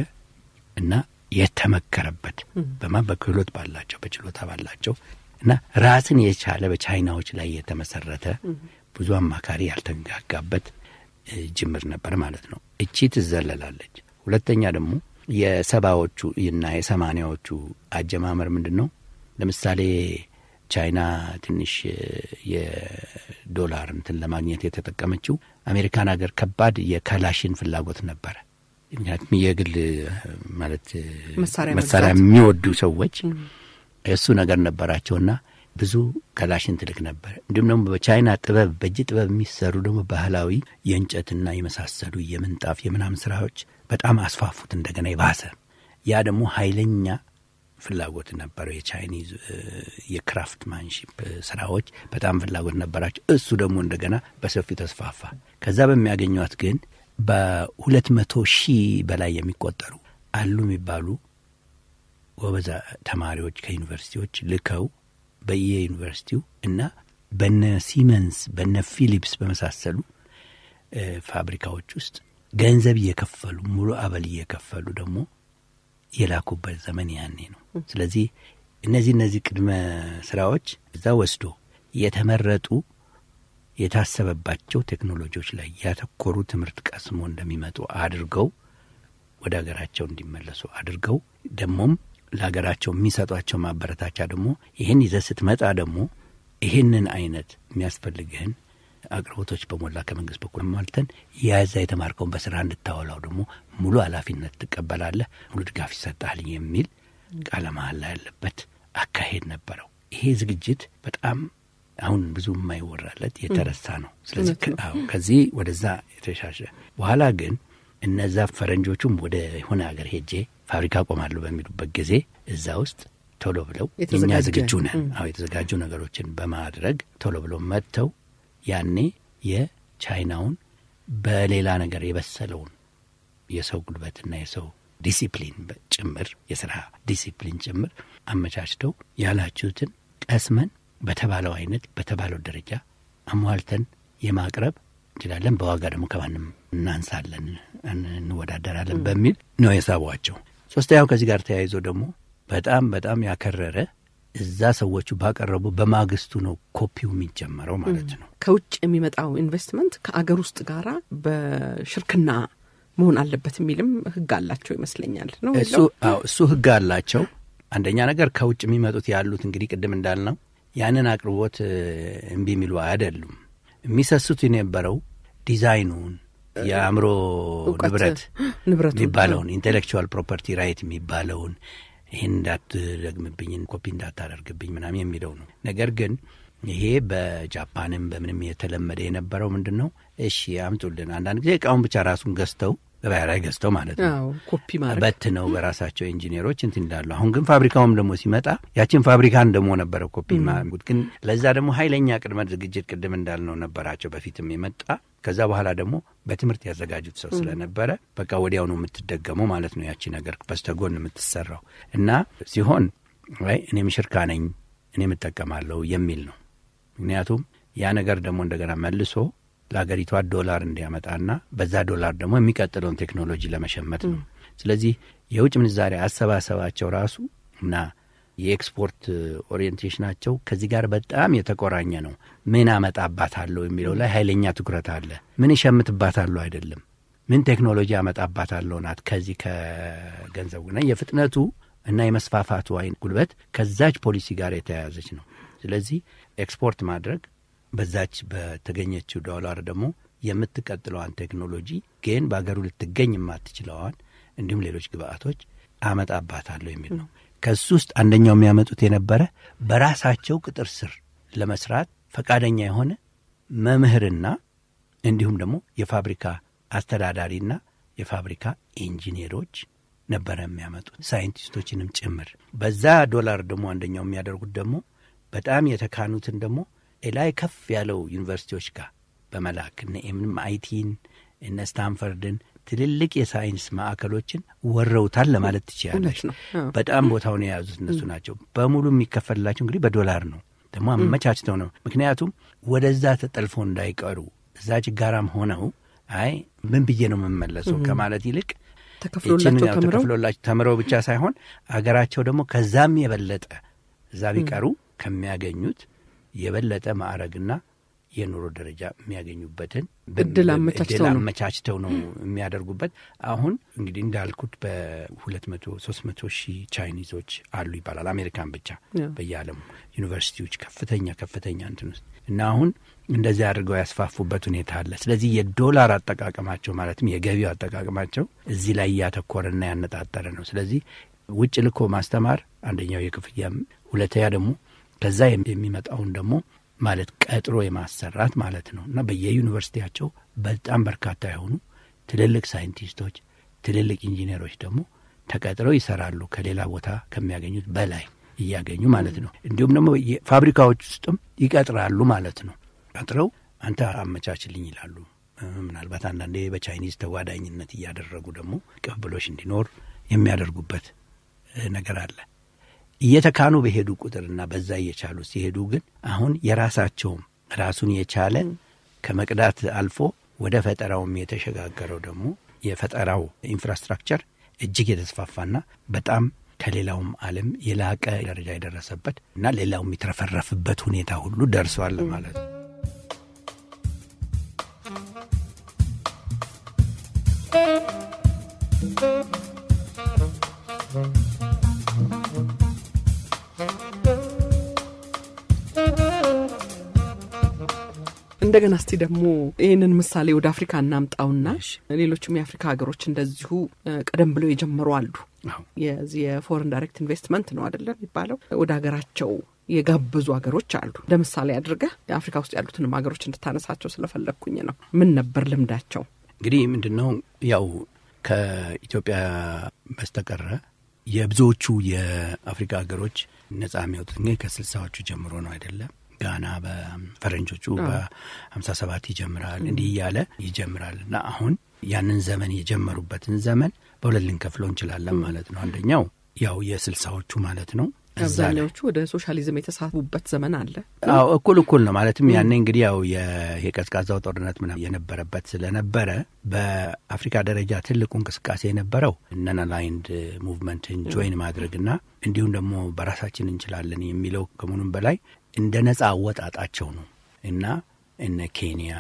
እና የተመከረበት በማን በክህሎት ባላቸው በችሎታ ባላቸው እና ራስን የቻለ በቻይናዎች ላይ የተመሰረተ ብዙ አማካሪ ያልተንጋጋበት ጅምር ነበር ማለት ነው። እቺ ትዘለላለች። ሁለተኛ ደግሞ የሰባዎቹ እና የሰማኒያዎቹ አጀማመር ምንድን ነው? ለምሳሌ ቻይና ትንሽ የዶላር እንትን ለማግኘት የተጠቀመችው አሜሪካን ሀገር ከባድ የከላሽን ፍላጎት ነበረ። ምክንያቱም የግል ማለት መሳሪያ የሚወዱ ሰዎች እሱ ነገር ነበራቸውና ብዙ ከላሽን ትልቅ ነበር። እንዲሁም ደግሞ በቻይና ጥበብ በእጅ ጥበብ የሚሰሩ ደግሞ ባህላዊ የእንጨትና የመሳሰሉ የምንጣፍ የምናምን ስራዎች በጣም አስፋፉት እንደገና የባሰ ያ ደግሞ ኃይለኛ ፍላጎት ነበረው። የቻይኒዝ የክራፍት ማንሺፕ ስራዎች በጣም ፍላጎት ነበራቸው። እሱ ደግሞ እንደገና በሰፊው ተስፋፋ። ከዛ በሚያገኟት ግን በሁለት መቶ ሺህ በላይ የሚቆጠሩ አሉ የሚባሉ ወበዛ ተማሪዎች ከዩኒቨርሲቲዎች ልከው በየ ዩኒቨርሲቲው እና በነ ሲመንስ በነ ፊሊፕስ በመሳሰሉ ፋብሪካዎች ውስጥ ገንዘብ እየከፈሉ ሙሉ አበል እየከፈሉ ደግሞ የላኩበት ዘመን ያኔ ነው። ስለዚህ እነዚህ እነዚህ ቅድመ ስራዎች እዛ ወስዶ የተመረጡ የታሰበባቸው ቴክኖሎጂዎች ላይ ያተኮሩ ትምህርት ቀስሞ እንደሚመጡ አድርገው ወደ ሀገራቸው እንዲመለሱ አድርገው ደግሞም ለሀገራቸው የሚሰጧቸው ማበረታቻ ደግሞ ይህን ይዘ ስትመጣ ደግሞ ይህንን አይነት የሚያስፈልግህን አቅርቦቶች በሞላ ከመንግስት በኩል ማልተን የዛ የተማርከውን በስራ እንድታወላው ደግሞ ሙሉ ኃላፊነት ትቀበላለህ፣ ሙሉ ድጋፍ ይሰጣል የሚል ቃለ መሃላ ያለበት አካሄድ ነበረው። ይሄ ዝግጅት በጣም አሁን ብዙ የማይወራለት የተረሳ ነው። ስለዚህ ከዚህ ወደዛ የተሻሸ በኋላ ግን እነዛ ፈረንጆቹም ወደ የሆነ ሀገር ሄጄ ፋብሪካ ቆማሉ በሚሉበት ጊዜ እዛ ውስጥ ቶሎ ብለው እኛ ዝግጁ ነን፣ አዎ የተዘጋጁ ነገሮችን በማድረግ ቶሎ ብለው መጥተው ያኔ የቻይናውን በሌላ ነገር የበሰለውን የሰው ጉልበትና የሰው ዲሲፕሊን ጭምር የስራ ዲሲፕሊን ጭምር አመቻችተው ያላችሁትን ቀስመን በተባለው አይነት በተባለው ደረጃ አሟልተን የማቅረብ እንችላለን። በዋጋ ደግሞ ከማንም እናንሳለን፣ እንወዳደራለን በሚል ነው የሳቧቸው። ሶስተኛው ከዚህ ጋር ተያይዞ ደግሞ በጣም በጣም ያከረረ እዛ ሰዎቹ ባቀረቡ በማግስቱ ነው ኮፒው የሚጀመረው ማለት ነው። ከውጭ የሚመጣው ኢንቨስትመንት ከአገር ውስጥ ጋር በሽርክና መሆን አለበት የሚልም ህግ አላቸው ይመስለኛል። ነው እሱ እሱ ህግ አላቸው። አንደኛ ነገር ከውጭ የሚመጡት ያሉት እንግዲህ ቅድም እንዳልነው ያንን አቅርቦት እምቢ የሚሉ አይደሉም። የሚሰሱት የነበረው ዲዛይኑን የአእምሮ ንብረት የሚባለውን ኢንቴሌክቹዋል ፕሮፐርቲ ራይት የሚባለውን ይህን እንዳትደግምብኝ ኮፒ እንዳታደርግብኝ ምናምን የሚለው ነው። ነገር ግን ይሄ በጃፓንም በምንም የተለመደ የነበረው ምንድን ነው? እሺ አምጡልን። አንዳንድ ጊዜ እቃውን ብቻ ራሱን ገዝተው በባህራዊ ገዝተው ማለት ነው ኮፒ በት ነው በራሳቸው ኢንጂኒሮች እንትን እንዳሉ። አሁን ግን ፋብሪካውም ደግሞ ሲመጣ ያችን ፋብሪካን ደግሞ ነበረ ኮፒ ማጉድ ግን ለዛ ደግሞ ኃይለኛ ቅድመ ዝግጅት ቅድም እንዳልነው ነበራቸው በፊትም የመጣ ከዛ በኋላ ደግሞ በትምህርት ያዘጋጁት ሰው ስለነበረ በቃ ወዲያውኑ የምትደገመው ማለት ነው ያቺ ነገር በስተጎን የምትሰራው እና ሲሆን ወይ እኔም ሽርካ ነኝ እኔ የምጠቀማለሁ የሚል ነው ምክንያቱም ያ ነገር ደግሞ እንደገና መልሶ ለሀገሪቷ ዶላር እንዲያመጣና በዛ ዶላር ደግሞ የሚቀጥለውን ቴክኖሎጂ ለመሸመት ነው። ስለዚህ የውጭ ምንዛሪ አሰባሰባቸው ራሱ እና የኤክስፖርት ኦሪየንቴሽናቸው ከዚህ ጋር በጣም የተቆራኘ ነው። ምን አመጣባታለሁ የሚለው ላይ ኃይለኛ ትኩረት አለ። ምን እሸምትባታለሁ አይደለም፣ ምን ቴክኖሎጂ አመጣባታለሁ ናት። ከዚህ ና የፍጥነቱ እና የመስፋፋቱ አይን ጉልበት ከዛች ፖሊሲ ጋር የተያያዘች ነው። ስለዚህ ኤክስፖርት ማድረግ በዛች በተገኘችው ዶላር ደግሞ የምትቀጥለዋን ቴክኖሎጂ ግን በሀገሩ ልትገኝ የማትችለዋን እንዲሁም ሌሎች ግብአቶች አመጣባታለሁ የሚል ነው። ከሱ ውስጥ አንደኛው የሚያመጡት የነበረ በራሳቸው ቅጥር ስር ለመስራት ፈቃደኛ የሆነ መምህርና እንዲሁም ደግሞ የፋብሪካ አስተዳዳሪና የፋብሪካ ኢንጂኔሮች ነበረ የሚያመጡት ሳይንቲስቶችንም ጭምር። በዛ ዶላር ደግሞ አንደኛው የሚያደርጉት ደግሞ በጣም የተካኑትን ደግሞ ላይ ከፍ ያለው ዩኒቨርሲቲዎች ጋር በመላክ እነ አይቲን እነ ስታንፈርድን ትልልቅ የሳይንስ ማዕከሎችን ወረውታል ለማለት ትችላለች። በጣም ቦታውን የያዙት እነሱ ናቸው። በሙሉ የሚከፈልላቸው እንግዲህ በዶላር ነው። ደግሞ አመቻችተው ነው። ምክንያቱም ወደዛ ተጠልፎ እንዳይቀሩ እዛ ችጋራም ሆነው አይ ምን ብዬ ነው የምመለሰው ከማለት ይልቅ ተከፍሎላቸው ተምረው ብቻ ሳይሆን አገራቸው ደግሞ ከዛም የበለጠ እዛ ቢቀሩ ከሚያገኙት የበለጠ ማዕረግና የኑሮ ደረጃ የሚያገኙበትን እድል አመቻችተው ነው የሚያደርጉበት። አሁን እንግዲህ እንዳልኩት በሁለት መቶ ሶስት መቶ ሺህ ቻይኒዞች አሉ ይባላል አሜሪካን ብቻ በየዓለሙ ዩኒቨርሲቲዎች ከፍተኛ ከፍተኛ እንትን ውስጥ እና አሁን እንደዚህ አድርገው ያስፋፉበት ሁኔታ አለ። ስለዚህ የዶላር አጠቃቀማቸው ማለትም የገቢው አጠቃቀማቸው እዚህ ላይ እያተኮረና ያነጣጠረ ነው። ስለዚህ ውጭ ልኮ ማስተማር አንደኛው የክፍያ ሁለተኛ ደግሞ ከዛ የሚመጣውን ደግሞ ማለት ቀጥሮ የማሰራት ማለት ነው እና በየዩኒቨርሲቲያቸው በጣም በርካታ የሆኑ ትልልቅ ሳይንቲስቶች፣ ትልልቅ ኢንጂነሮች ደግሞ ተቀጥረው ይሰራሉ ከሌላ ቦታ ከሚያገኙት በላይ እያገኙ ማለት ነው። እንዲሁም ደግሞ ፋብሪካዎች ውስጥም ይቀጥራሉ ማለት ነው። ቀጥረው አንተ አመቻችልኝ ይላሉ። ምናልባት አንዳንዴ በቻይኒዝ ተጓዳኝነት እያደረጉ ደግሞ ቅብብሎች እንዲኖር የሚያደርጉበት ነገር አለ። እየተካኑ በሄዱ ቁጥርና በዛ እየቻሉ ሲሄዱ ግን አሁን የራሳቸውም ራሱን የቻለ ከመቅዳት አልፎ ወደ ፈጠራውም የተሸጋገረው ደግሞ የፈጠራው ኢንፍራስትራክቸር እጅግ የተስፋፋና በጣም ከሌላውም ዓለም የላቀ ደረጃ የደረሰበት እና ሌላው የሚትረፈረፍበት ሁኔታ ሁሉ ደርሷል ማለት ነው። እንደገና እስቲ ደግሞ ይህንን ምሳሌ ወደ አፍሪካ እናምጣውና ሌሎችም የአፍሪካ ሀገሮች እንደዚሁ ቀደም ብለው የጀመሩ አሉ። የዚህ የፎረን ዳይሬክት ኢንቨስትመንት ነው አይደለም የሚባለው ወደ ሀገራቸው የጋበዙ ሀገሮች አሉ። እንደ ምሳሌ አድርገህ አፍሪካ ውስጥ ያሉትንም ሀገሮች እንድታነሳቸው ስለፈለግኩኝ ነው። ምን ነበር ልምዳቸው? እንግዲህ ምንድን ነው ያው ከኢትዮጵያ በስተቀረ የብዙዎቹ የአፍሪካ ሀገሮች ነጻ የሚወጡት እንግዲህ ከስልሳዎቹ ጀምሮ ነው አይደለም ጋና በፈረንጆቹ በሀምሳ ሰባት ይጀምራል እንዲህ እያለ ይጀምራል እና አሁን ያንን ዘመን የጀመሩበትን ዘመን በሁለት ልንከፍለው እንችላለን ማለት ነው። አንደኛው ያው የስልሳዎቹ ማለት ነው። አብዛኛዎቹ ወደ ሶሻሊዝም የተሳቡበት ዘመን አለ። አዎ እኩል እኩል ነው ማለትም ያኔ እንግዲህ ያው የቀዝቃዛው ጦርነት ምናምን የነበረበት ስለነበረ በአፍሪካ ደረጃ ትልቁ እንቅስቃሴ የነበረው ነን አላይንድ ሙቭመንትን ጆይን ማድረግና እንዲሁም ደግሞ በራሳችን እንችላለን የሚለው ከመሆኑም በላይ እንደ ነፃ አወጣጣቸው ነው እና እነ ኬንያ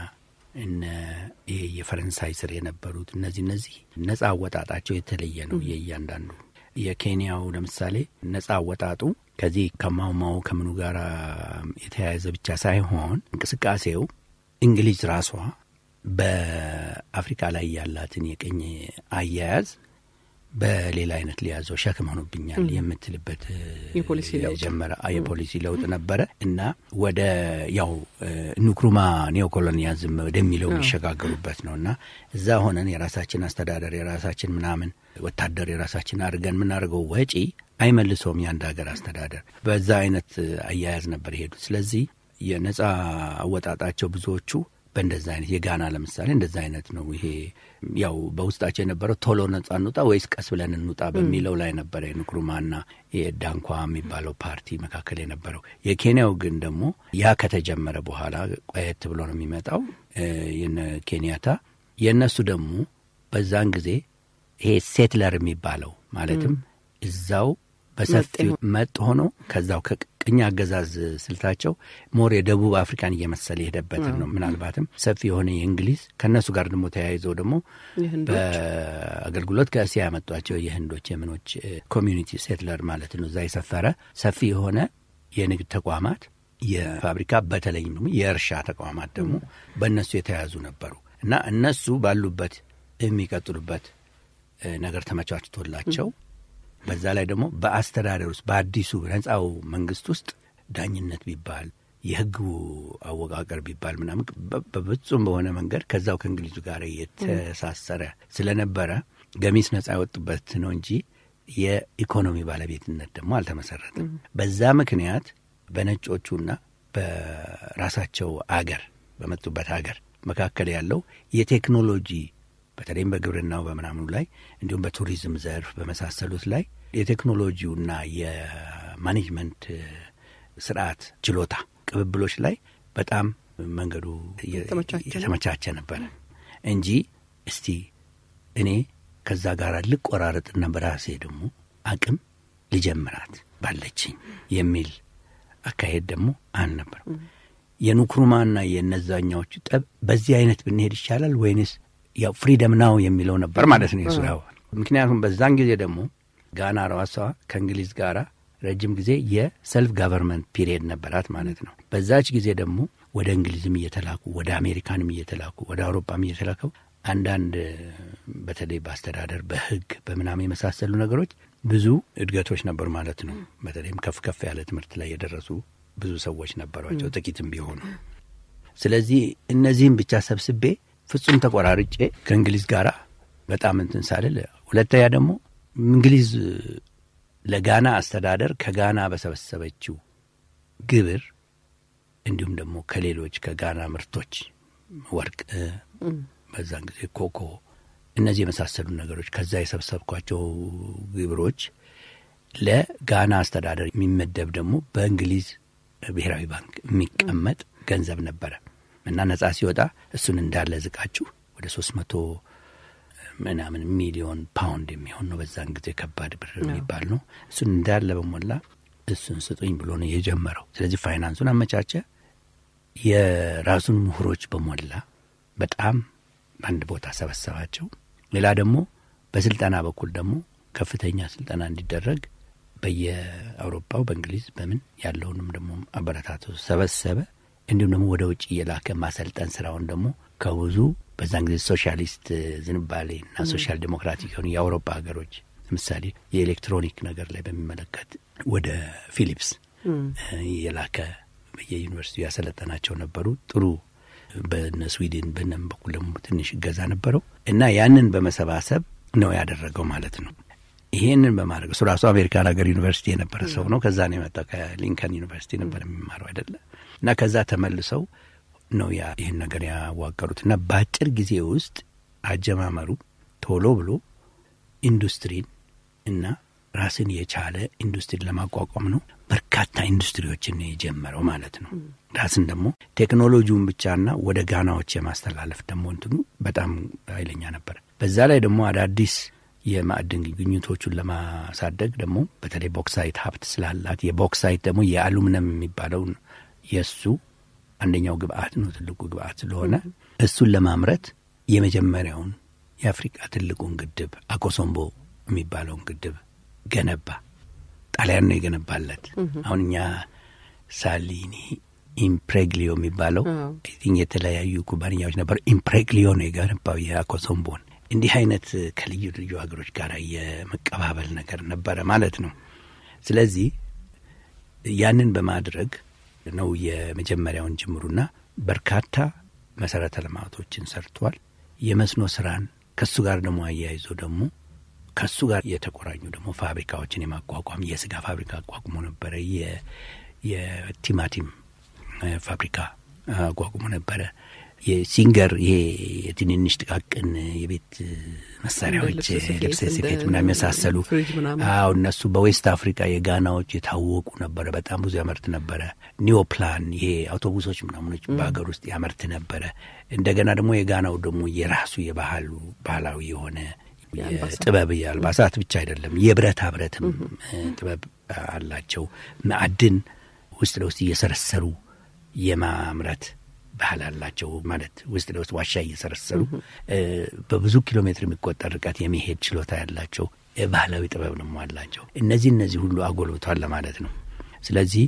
እነ ይሄ የፈረንሳይ ስር የነበሩት እነዚህ እነዚህ ነፃ አወጣጣቸው የተለየ ነው። የእያንዳንዱ የኬንያው ለምሳሌ ነፃ አወጣጡ ከዚህ ከማውማው ከምኑ ጋር የተያያዘ ብቻ ሳይሆን እንቅስቃሴው እንግሊዝ ራሷ በአፍሪካ ላይ ያላትን የቀኝ አያያዝ በሌላ አይነት ሊያዘው ሸክም ሆኖብኛል የምትልበት ጀመረ የፖሊሲ ለውጥ ነበረ እና ወደ ያው ንክሩማ ኒዮኮሎኒያዝም ወደሚለው የሚሸጋገሩበት ነው እና እዛ ሆነን የራሳችን አስተዳደር የራሳችን ምናምን ወታደር የራሳችን አድርገን የምናደርገው ወጪ አይመልሰውም የአንድ ሀገር አስተዳደር። በዛ አይነት አያያዝ ነበር የሄዱት። ስለዚህ የነፃ አወጣጣቸው ብዙዎቹ በእንደዛ አይነት የጋና ለምሳሌ እንደዛ አይነት ነው ይሄ ያው በውስጣቸው የነበረው ቶሎ ነጻ እንውጣ ወይስ ቀስ ብለን እንውጣ በሚለው ላይ ነበረ የንኩሩማና የዳንኳ የሚባለው ፓርቲ መካከል የነበረው። የኬንያው ግን ደግሞ ያ ከተጀመረ በኋላ ቆየት ብሎ ነው የሚመጣው የነ ኬንያታ። የእነሱ ደግሞ በዛን ጊዜ ይሄ ሴትለር የሚባለው ማለትም እዛው በሰፊው መጥ ሆኖ ከዛው ቅኝ አገዛዝ ስልታቸው ሞር የደቡብ አፍሪካን እየመሰለ የሄደበትን ነው። ምናልባትም ሰፊ የሆነ የእንግሊዝ ከእነሱ ጋር ደግሞ ተያይዘው ደግሞ በአገልግሎት ከእስያ ያመጧቸው የህንዶች የምኖች ኮሚኒቲ ሴትለር ማለት ነው። እዛ የሰፈረ ሰፊ የሆነ የንግድ ተቋማት፣ የፋብሪካ በተለይም ደግሞ የእርሻ ተቋማት ደግሞ በእነሱ የተያዙ ነበሩ እና እነሱ ባሉበት የሚቀጥሉበት ነገር ተመቻችቶላቸው በዛ ላይ ደግሞ በአስተዳደር ውስጥ በአዲሱ ነጻው መንግስት ውስጥ ዳኝነት ቢባል የህግ አወቃቀር ቢባል ምናምን በፍጹም በሆነ መንገድ ከዛው ከእንግሊዙ ጋር የተሳሰረ ስለነበረ ገሚስ ነፃ ያወጡበት ነው እንጂ የኢኮኖሚ ባለቤትነት ደግሞ አልተመሰረትም። በዛ ምክንያት በነጮቹና በራሳቸው አገር በመጡበት አገር መካከል ያለው የቴክኖሎጂ በተለይም በግብርናው በምናምኑ ላይ እንዲሁም በቱሪዝም ዘርፍ በመሳሰሉት ላይ የቴክኖሎጂውና የማኔጅመንት ስርዓት ችሎታ ቅብብሎች ላይ በጣም መንገዱ የተመቻቸ ነበረ እንጂ እስቲ እኔ ከዛ ጋር ልቆራረጥና በራሴ ደግሞ አቅም ልጀምራት ባለችኝ የሚል አካሄድ ደግሞ አልነበርም። የኑክሩማና የነዛኛዎቹ ጠብ በዚህ አይነት ብንሄድ ይቻላል ወይንስ ያው ፍሪደም ናው የሚለው ነበር ማለት ነው የስራው። ምክንያቱም በዛን ጊዜ ደግሞ ጋና ራሷ ከእንግሊዝ ጋር ረጅም ጊዜ የሰልፍ ጋቨርንመንት ፒሪየድ ነበራት ማለት ነው። በዛች ጊዜ ደግሞ ወደ እንግሊዝም እየተላኩ ወደ አሜሪካንም እየተላኩ ወደ አውሮፓም እየተላከው አንዳንድ በተለይ በአስተዳደር በህግ በምናም የመሳሰሉ ነገሮች ብዙ እድገቶች ነበሩ ማለት ነው። በተለይም ከፍ ከፍ ያለ ትምህርት ላይ የደረሱ ብዙ ሰዎች ነበሯቸው ጥቂትም ቢሆኑ። ስለዚህ እነዚህም ብቻ ሰብስቤ ፍጹም ተቆራርጬ ከእንግሊዝ ጋር በጣም እንትን ሳልል፣ ሁለተኛ ደግሞ እንግሊዝ ለጋና አስተዳደር ከጋና በሰበሰበችው ግብር እንዲሁም ደግሞ ከሌሎች ከጋና ምርቶች ወርቅ፣ በዛን ጊዜ ኮኮ፣ እነዚህ የመሳሰሉ ነገሮች ከዛ የሰብሰብኳቸው ግብሮች ለጋና አስተዳደር የሚመደብ ደግሞ በእንግሊዝ ብሔራዊ ባንክ የሚቀመጥ ገንዘብ ነበረ። እና ነጻ ሲወጣ እሱን እንዳለ ዝቃችሁ ወደ ሶስት መቶ ምናምን ሚሊዮን ፓውንድ የሚሆን ነው። በዛን ጊዜ ከባድ ብር የሚባል ነው። እሱን እንዳለ በሞላ እሱን ስጡኝ ብሎ ነው የጀመረው። ስለዚህ ፋይናንሱን አመቻቸ። የራሱን ምሁሮች በሞላ በጣም በአንድ ቦታ ሰበሰባቸው። ሌላ ደግሞ በስልጠና በኩል ደግሞ ከፍተኛ ስልጠና እንዲደረግ በየአውሮፓው በእንግሊዝ በምን ያለውንም ደግሞ አበረታቶ ሰበሰበ። እንዲሁም ደግሞ ወደ ውጭ እየላከ ማሰልጠን ስራውን ደግሞ ከብዙ በዛን ጊዜ ሶሻሊስት ዝንባሌ እና ሶሻል ዲሞክራቲክ የሆኑ የአውሮፓ ሀገሮች ለምሳሌ የኤሌክትሮኒክ ነገር ላይ በሚመለከት ወደ ፊሊፕስ የላከ የዩኒቨርሲቲ ያሰለጠናቸው ነበሩ። ጥሩ በነ ስዊድን በነም በኩል ደግሞ ትንሽ እገዛ ነበረው እና ያንን በመሰባሰብ ነው ያደረገው ማለት ነው። ይሄንን በማድረግ እሱ ራሱ አሜሪካን ሀገር ዩኒቨርሲቲ የነበረ ሰው ነው። ከዛ ነው የመጣው። ከሊንከን ዩኒቨርሲቲ ነበር የሚማረው አይደለም እና ከዛ ተመልሰው ነው ይህን ነገር ያዋቀሩት እና በአጭር ጊዜ ውስጥ አጀማመሩ ቶሎ ብሎ ኢንዱስትሪን እና ራስን የቻለ ኢንዱስትሪ ለማቋቋም ነው። በርካታ ኢንዱስትሪዎችን የጀመረው ማለት ነው። ራስን ደግሞ ቴክኖሎጂውን ብቻና ወደ ጋናዎች የማስተላለፍ ደግሞ እንትኑ በጣም ኃይለኛ ነበር። በዛ ላይ ደግሞ አዳዲስ የማዕድን ግኝቶቹን ለማሳደግ ደግሞ በተለይ ቦክሳይት ሀብት ስላላት የቦክሳይት ደግሞ የአሉምነም የሚባለውን የእሱ አንደኛው ግብአት ነው፣ ትልቁ ግብአት ስለሆነ እሱን ለማምረት የመጀመሪያውን የአፍሪቃ ትልቁን ግድብ አኮሶምቦ የሚባለውን ግድብ ገነባ። ጣሊያን ነው የገነባለት። አሁን እኛ ሳሊኒ ኢምፕሬግሊዮ የሚባለው የተለያዩ ኩባንያዎች ነበሩ። ኢምፕሬግሊዮ ነው የገነባው የአኮሶምቦን። እንዲህ አይነት ከልዩ ልዩ ሀገሮች ጋር የመቀባበል ነገር ነበረ ማለት ነው። ስለዚህ ያንን በማድረግ ነው የመጀመሪያውን ጅምሩና በርካታ መሰረተ ልማቶችን ሰርቷል። የመስኖ ስራን ከሱ ጋር ደግሞ አያይዞ ደግሞ ከሱ ጋር የተቆራኙ ደግሞ ፋብሪካዎችን የማቋቋም የስጋ ፋብሪካ አቋቁሞ ነበረ። የቲማቲም ፋብሪካ አቋቁሞ ነበረ። የሲንገር ይሄ የትንንሽ ጥቃቅን የቤት መሳሪያዎች ልብሰ ስፌት ምናምን የመሳሰሉ አዎ እነሱ በዌስት አፍሪካ የጋናዎች የታወቁ ነበረ በጣም ብዙ ያመርት ነበረ ኒዮፕላን ይሄ አውቶቡሶች ምናምኖች በሀገር ውስጥ ያመርት ነበረ እንደገና ደግሞ የጋናው ደግሞ የራሱ የባህሉ ባህላዊ የሆነ ጥበብ የአልባሳት ብቻ አይደለም የብረታ ብረትም ጥበብ አላቸው ማዕድን ውስጥ ለውስጥ እየሰረሰሩ የማምረት ባህል አላቸው ማለት ውስጥ ለውስጥ ዋሻ እየሰረሰሩ በብዙ ኪሎ ሜትር የሚቆጠር ርቀት የመሄድ ችሎታ ያላቸው ባህላዊ ጥበብ ነው አላቸው። እነዚህ እነዚህ ሁሉ አጎልብቷል ለማለት ነው። ስለዚህ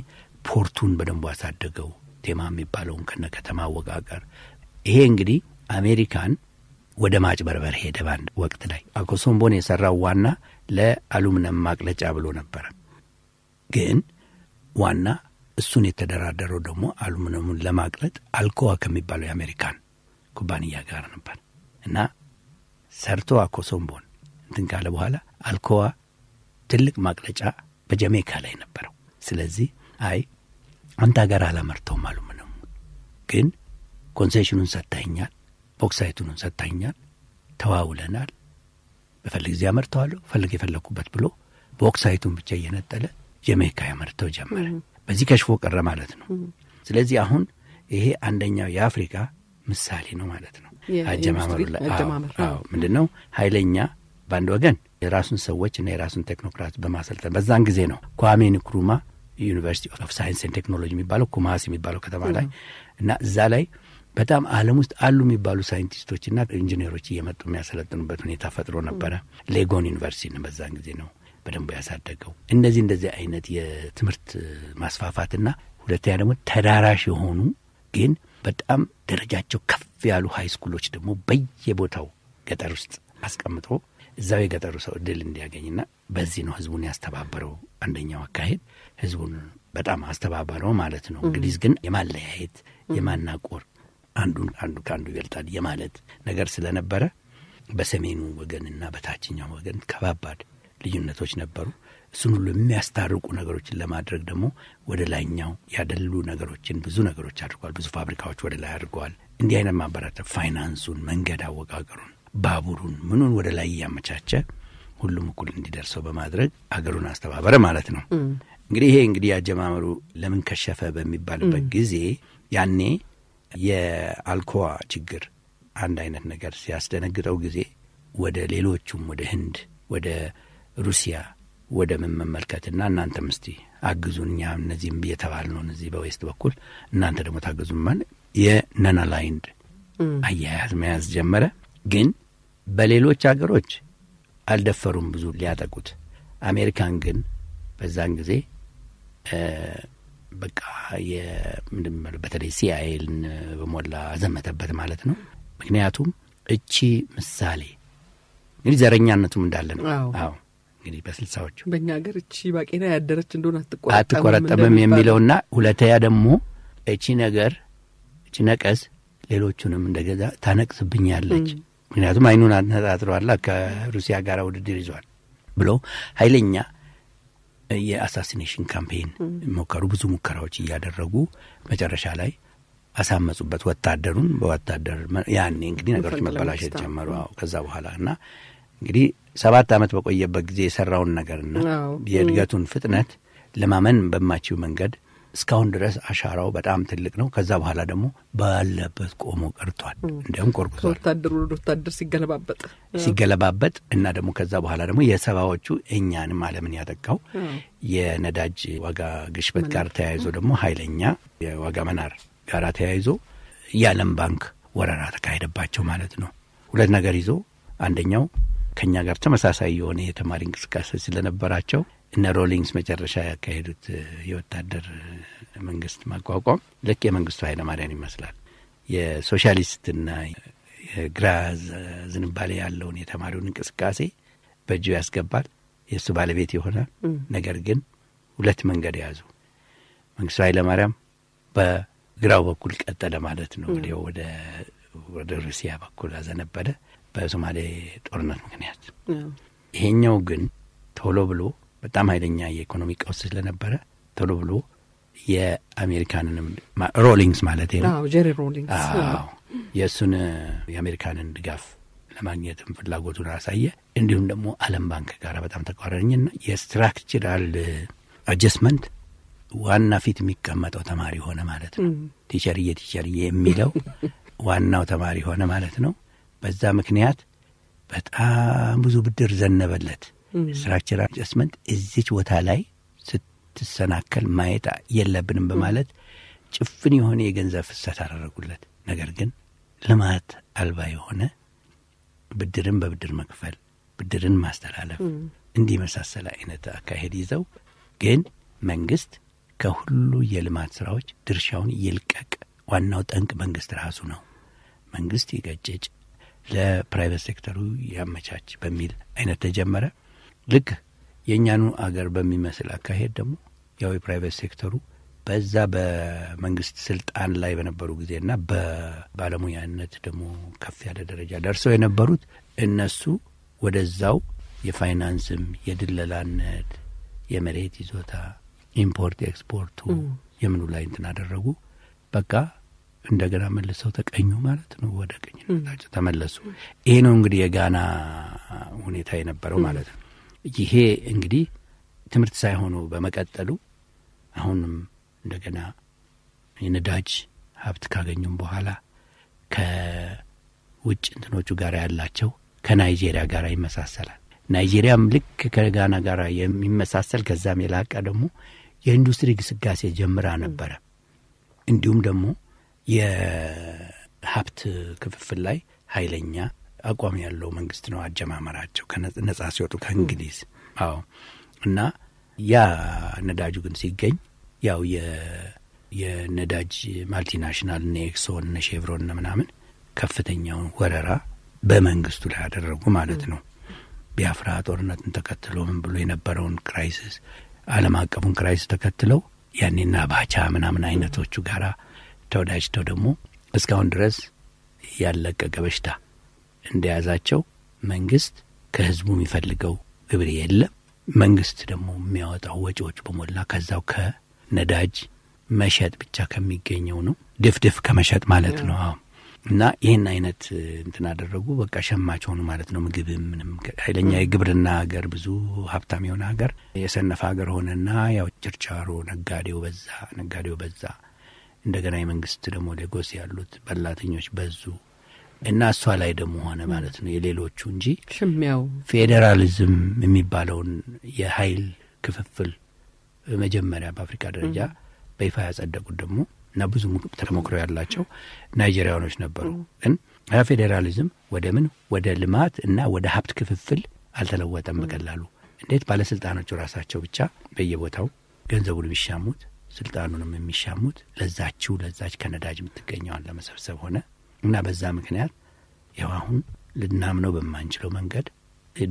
ፖርቱን በደንቡ አሳደገው። ቴማ የሚባለውን ከነ ከተማ አወቃቀር ይሄ እንግዲህ አሜሪካን ወደ ማጭበርበር ሄደ። በአንድ ወቅት ላይ አኮሶምቦን የሰራው ዋና ለአሉምነም ማቅለጫ ብሎ ነበረ። ግን ዋና እሱን የተደራደረው ደግሞ አሉሚኒየሙን ለማቅለጥ አልኮዋ ከሚባለው የአሜሪካን ኩባንያ ጋር ነበር እና ሰርቶ አኮሶምቦን እንትን ካለ በኋላ አልኮዋ ትልቅ ማቅለጫ በጀሜካ ላይ ነበረው። ስለዚህ አይ አንተ ሀገር አላመርተውም አሉሚኒየሙ ግን ኮንሴሽኑን ሰጥተኛል፣ ቦክሳይቱን ሰጥተኛል፣ ተዋውለናል። በፈልግ ጊዜ ያመርተዋለሁ ፈልግ የፈለግኩበት ብሎ ቦክሳይቱን ብቻ እየነጠለ ጀሜካ ያመርተው ጀመረ። በዚህ ከሽፎ ቀረ ማለት ነው። ስለዚህ አሁን ይሄ አንደኛው የአፍሪካ ምሳሌ ነው ማለት ነው። አጀማመሩ ምንድን ነው ኃይለኛ በአንድ ወገን የራሱን ሰዎች እና የራሱን ቴክኖክራት በማሰልጠን በዛን ጊዜ ነው ኳሜ ንክሩማ ዩኒቨርሲቲ ኦፍ ሳይንስ ን ቴክኖሎጂ የሚባለው ኩማስ የሚባለው ከተማ ላይ እና እዛ ላይ በጣም ዓለም ውስጥ አሉ የሚባሉ ሳይንቲስቶችና ኢንጂነሮች እየመጡ የሚያሰለጥኑበት ሁኔታ ፈጥሮ ነበረ። ሌጎን ዩኒቨርሲቲ በዛን ጊዜ ነው በደንብ ያሳደገው እንደዚህ እንደዚህ አይነት የትምህርት ማስፋፋትና ሁለተኛ ደግሞ ተዳራሽ የሆኑ ግን በጣም ደረጃቸው ከፍ ያሉ ሃይስኩሎች ደግሞ በየቦታው ገጠር ውስጥ አስቀምጦ እዛው የገጠሩ ሰው እድል እንዲያገኝና በዚህ ነው ህዝቡን ያስተባበረው። አንደኛው አካሄድ ህዝቡን በጣም አስተባበረው ማለት ነው። እንግዲህ ግን የማለያየት የማናቆር አንዱን አንዱ ከአንዱ ይበልጣል የማለት ነገር ስለነበረ በሰሜኑ ወገንና በታችኛው ወገን ከባባድ ልዩነቶች ነበሩ። እሱን ሁሉ የሚያስታርቁ ነገሮችን ለማድረግ ደግሞ ወደ ላይኛው ያደሉ ነገሮችን ብዙ ነገሮች አድርጓል። ብዙ ፋብሪካዎች ወደ ላይ አድርገዋል። እንዲህ አይነት ማበራተር ፋይናንሱን፣ መንገድ አወቃቀሩን፣ ባቡሩን፣ ምኑን ወደ ላይ እያመቻቸ ሁሉም እኩል እንዲደርሰው በማድረግ አገሩን አስተባበረ ማለት ነው። እንግዲህ ይሄ እንግዲህ አጀማመሩ ለምን ከሸፈ በሚባልበት ጊዜ ያኔ የአልኮዋ ችግር አንድ አይነት ነገር ሲያስደነግጠው ጊዜ ወደ ሌሎቹም ወደ ህንድ ወደ ሩሲያ ወደ ምን መመልከትና እናንተም እስቲ አግዙን እኛ እነዚህም እየተባል ነው እዚህ በዌስት በኩል እናንተ ደግሞ ታግዙን ማን የነናላይንድ አያያዝ መያዝ ጀመረ። ግን በሌሎች አገሮች አልደፈሩም ብዙ ሊያጠቁት። አሜሪካን ግን በዛን ጊዜ በቃ በተለይ ሲአይኤን በሞላ አዘመተበት ማለት ነው። ምክንያቱም እቺ ምሳሌ እንግዲህ ዘረኛነቱም እንዳለ ነው። አዎ እንግዲህ በስልሳዎቹ በእኛ ሀገር እቺ ባቄና ያደረች እንደሆነ አትቆረጠምም የሚለውና ሁለተኛ ደግሞ እቺ ነገር እቺ ነቀዝ ሌሎቹንም እንደገዛ ታነቅስብኛለች ምክንያቱም አይኑን አነጣጥረዋላ ከሩሲያ ጋር ውድድር ይዟል ብሎ ኃይለኛ የአሳሲኔሽን ካምፔን ሞከሩ። ብዙ ሙከራዎች እያደረጉ መጨረሻ ላይ አሳመጹበት ወታደሩን በወታደር ያኔ እንግዲህ ነገሮች መበላሸት ጀመሩ። ከዛ በኋላ እና እንግዲህ ሰባት ዓመት በቆየበት ጊዜ የሰራውን ነገርና የእድገቱን ፍጥነት ለማመን በማችው መንገድ እስካሁን ድረስ አሻራው በጣም ትልቅ ነው። ከዛ በኋላ ደግሞ ባለበት ቆሞ ቀርቷል። እንዲያውም ቆርቁዟል። ከወታደሩ ወደ ወታደር ሲገለባበጥ ሲገለባበጥ እና ደግሞ ከዛ በኋላ ደግሞ የሰባዎቹ እኛንም ዓለምን ያጠቃው የነዳጅ ዋጋ ግሽበት ጋር ተያይዞ ደግሞ ኃይለኛ የዋጋ መናር ጋር ተያይዞ የዓለም ባንክ ወረራ ተካሄደባቸው ማለት ነው። ሁለት ነገር ይዞ አንደኛው ከኛ ጋር ተመሳሳይ የሆነ የተማሪ እንቅስቃሴ ስለነበራቸው እነ ሮሊንግስ መጨረሻ ያካሄዱት የወታደር መንግስት ማቋቋም ልክ የመንግስቱ ኃይለማርያም ይመስላል። የሶሻሊስትና የግራ ዝንባሌ ያለውን የተማሪውን እንቅስቃሴ በእጁ ያስገባል። የእሱ ባለቤት ይሆናል። ነገር ግን ሁለት መንገድ የያዙ መንግስቱ ኃይለማርያም በግራው በኩል ቀጠለ ማለት ነው። ወደ ሩሲያ በኩል አዘነበለ። በሶማሌ ጦርነት ምክንያት። ይሄኛው ግን ቶሎ ብሎ በጣም ኃይለኛ የኢኮኖሚ ቀውስ ስለነበረ ቶሎ ብሎ የአሜሪካንንም ሮሊንግስ ማለት ነው ሮሊንግስ የእሱን የአሜሪካንን ድጋፍ ለማግኘትም ፍላጎቱን አሳየ። እንዲሁም ደግሞ አለም ባንክ ጋር በጣም ተቋረኝና የስትራክቸራል አጀስትመንት ዋና ፊት የሚቀመጠው ተማሪ ሆነ ማለት ነው። ቲቸርዬ ቲቸርዬ የሚለው ዋናው ተማሪ ሆነ ማለት ነው። በዛ ምክንያት በጣም ብዙ ብድር ዘነበለት። ስትራክቸር ኢንቨስትመንት እዚች ቦታ ላይ ስትሰናከል ማየት የለብንም በማለት ጭፍን የሆነ የገንዘብ ፍሰት አደረጉለት። ነገር ግን ልማት አልባ የሆነ ብድርን በብድር መክፈል፣ ብድርን ማስተላለፍ እንዲህ መሳሰል አይነት አካሄድ ይዘው ግን መንግስት ከሁሉ የልማት ስራዎች ድርሻውን ይልቀቅ። ዋናው ጠንቅ መንግስት ራሱ ነው። መንግስት ይቀጭጭ፣ ለፕራይቬት ሴክተሩ ያመቻች በሚል አይነት ተጀመረ። ልክ የእኛኑ አገር በሚመስል አካሄድ ደግሞ ያው የፕራይቬት ሴክተሩ በዛ በመንግስት ስልጣን ላይ በነበሩ ጊዜና በባለሙያነት ደግሞ ከፍ ያለ ደረጃ ደርሰው የነበሩት እነሱ ወደዛው የፋይናንስም የድለላነት የመሬት ይዞታ ኢምፖርት ኤክስፖርቱ የምኑ ላይ እንትን አደረጉ። በቃ እንደገና መልሰው ተቀኙ ማለት ነው። ወደ ቀኝነታቸው ተመለሱ። ይሄ ነው እንግዲህ የጋና ሁኔታ የነበረው ማለት ነው። ይሄ እንግዲህ ትምህርት ሳይሆኑ በመቀጠሉ አሁንም እንደገና የነዳጅ ሀብት ካገኙም በኋላ ከውጭ እንትኖቹ ጋር ያላቸው ከናይጄሪያ ጋር ይመሳሰላል። ናይጄሪያም ልክ ከጋና ጋር የሚመሳሰል ከዛም የላቀ ደግሞ የኢንዱስትሪ ግስጋሴ ጀምራ ነበረ። እንዲሁም ደግሞ የሀብት ክፍፍል ላይ ኃይለኛ አቋም ያለው መንግስት ነው አጀማመራቸው ነጻ ሲወጡ ከእንግሊዝ። አዎ እና ያ ነዳጁ ግን ሲገኝ ያው የነዳጅ ማልቲናሽናል እነ ኤክሶን እነ ሼቭሮን እነ ምናምን ከፍተኛውን ወረራ በመንግስቱ ላይ አደረጉ ማለት ነው። ቢያፍራ ጦርነትን ተከትሎ ምን ብሎ የነበረውን ክራይሲስ አለም አቀፉን ክራይሲስ ተከትለው ያኔና ባቻ ምናምን አይነቶቹ ጋራ ተወዳጅተው ደግሞ እስካሁን ድረስ ያለቀቀ በሽታ እንደያዛቸው መንግስት ከህዝቡ የሚፈልገው ግብር የለም። መንግስት ደግሞ የሚያወጣው ወጪዎች በሞላ ከዛው ከነዳጅ መሸጥ ብቻ ከሚገኘው ነው፣ ድፍድፍ ከመሸጥ ማለት ነው። አዎ እና ይህን አይነት እንትን አደረጉ። በቃ ሸማች ሆኑ ማለት ነው። ምግብ ምንም ኃይለኛ የግብርና ሀገር ብዙ ሀብታም የሆነ ሀገር የሰነፈ ሀገር ሆነና ያው ችርቻሮ ነጋዴው በዛ፣ ነጋዴው በዛ እንደገና የመንግስት ደግሞ ሌጎስ ያሉት በላተኞች በዙ እና እሷ ላይ ደግሞ ሆነ ማለት ነው የሌሎቹ እንጂ ሽሚያው ፌዴራሊዝም የሚባለውን የኃይል ክፍፍል መጀመሪያ በአፍሪካ ደረጃ በይፋ ያጸደቁት ደግሞ እና ብዙ ተሞክሮ ያላቸው ናይጄሪያኖች ነበሩ። ግን ያ ፌዴራሊዝም ወደ ምን ወደ ልማት እና ወደ ሀብት ክፍፍል አልተለወጠም በቀላሉ። እንዴት ባለስልጣኖቹ ራሳቸው ብቻ በየቦታው ገንዘቡን የሚሻሙት ስልጣኑንም የሚሻሙት ለዛችው ለዛች ከነዳጅ የምትገኘዋን ለመሰብሰብ ሆነ እና በዛ ምክንያት ይኸው አሁን ልናምነው በማንችለው መንገድ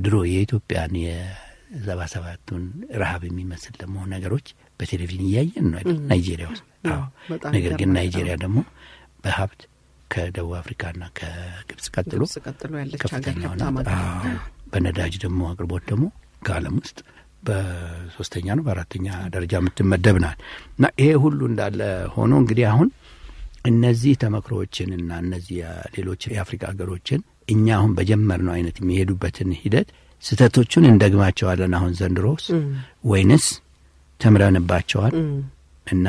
ድሮ የኢትዮጵያን የሰባ ሰባቱን ረሀብ የሚመስል ደግሞ ነገሮች በቴሌቪዥን እያየን ነው ናይጄሪያ ውስጥ። ነገር ግን ናይጄሪያ ደግሞ በሀብት ከደቡብ አፍሪካና ከግብጽ ቀጥሎ ከፍተኛ በነዳጅ ደግሞ አቅርቦት ደግሞ ከዓለም ውስጥ በሶስተኛ ነው በአራተኛ ደረጃ የምትመደብ ናት እና ይሄ ሁሉ እንዳለ ሆኖ እንግዲህ አሁን እነዚህ ተመክሮዎችን እና እነዚህ ሌሎች የአፍሪካ ሀገሮችን እኛ አሁን በጀመርነው አይነት የሚሄዱበትን ሂደት ስህተቶቹን እንደግማቸዋለን አሁን ዘንድሮስ ወይንስ ተምረንባቸዋል እና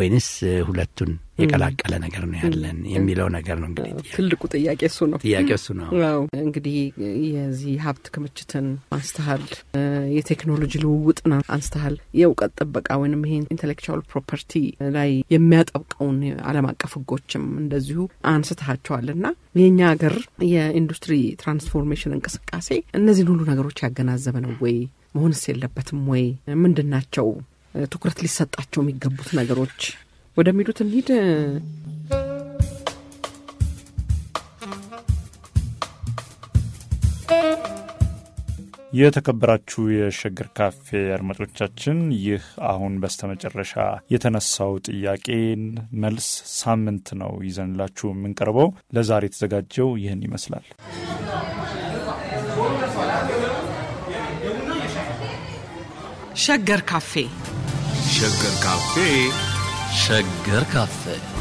ወይንስ ሁለቱን የቀላቀለ ነገር ነው ያለን የሚለው ነገር ነው። እንግዲህ ትልቁ ጥያቄ እሱ ነው። ጥያቄ እሱ ነው። እንግዲህ የዚህ ሀብት ክምችትን አንስተሃል፣ የቴክኖሎጂ ልውውጥን አንስተሃል፣ የእውቀት ጥበቃ ወይም ይሄ ኢንቴሌክቹዋል ፕሮፐርቲ ላይ የሚያጠብቀውን አለም አቀፍ ህጎችም እንደዚሁ አንስተሃቸዋል ና የእኛ ሀገር የኢንዱስትሪ ትራንስፎርሜሽን እንቅስቃሴ እነዚህን ሁሉ ነገሮች ያገናዘበ ነው ወይ መሆንስ የለበትም ወይ ምንድን ናቸው ትኩረት ሊሰጣቸው የሚገቡት ነገሮች ወደሚሉት እንሂድ። የተከበራችሁ የሸገር ካፌ አድማጮቻችን፣ ይህ አሁን በስተመጨረሻ የተነሳው ጥያቄን መልስ ሳምንት ነው ይዘንላችሁ የምንቀርበው። ለዛሬ የተዘጋጀው ይህን ይመስላል። ሸገር ካፌ शक्कर काफे शक्कर काफे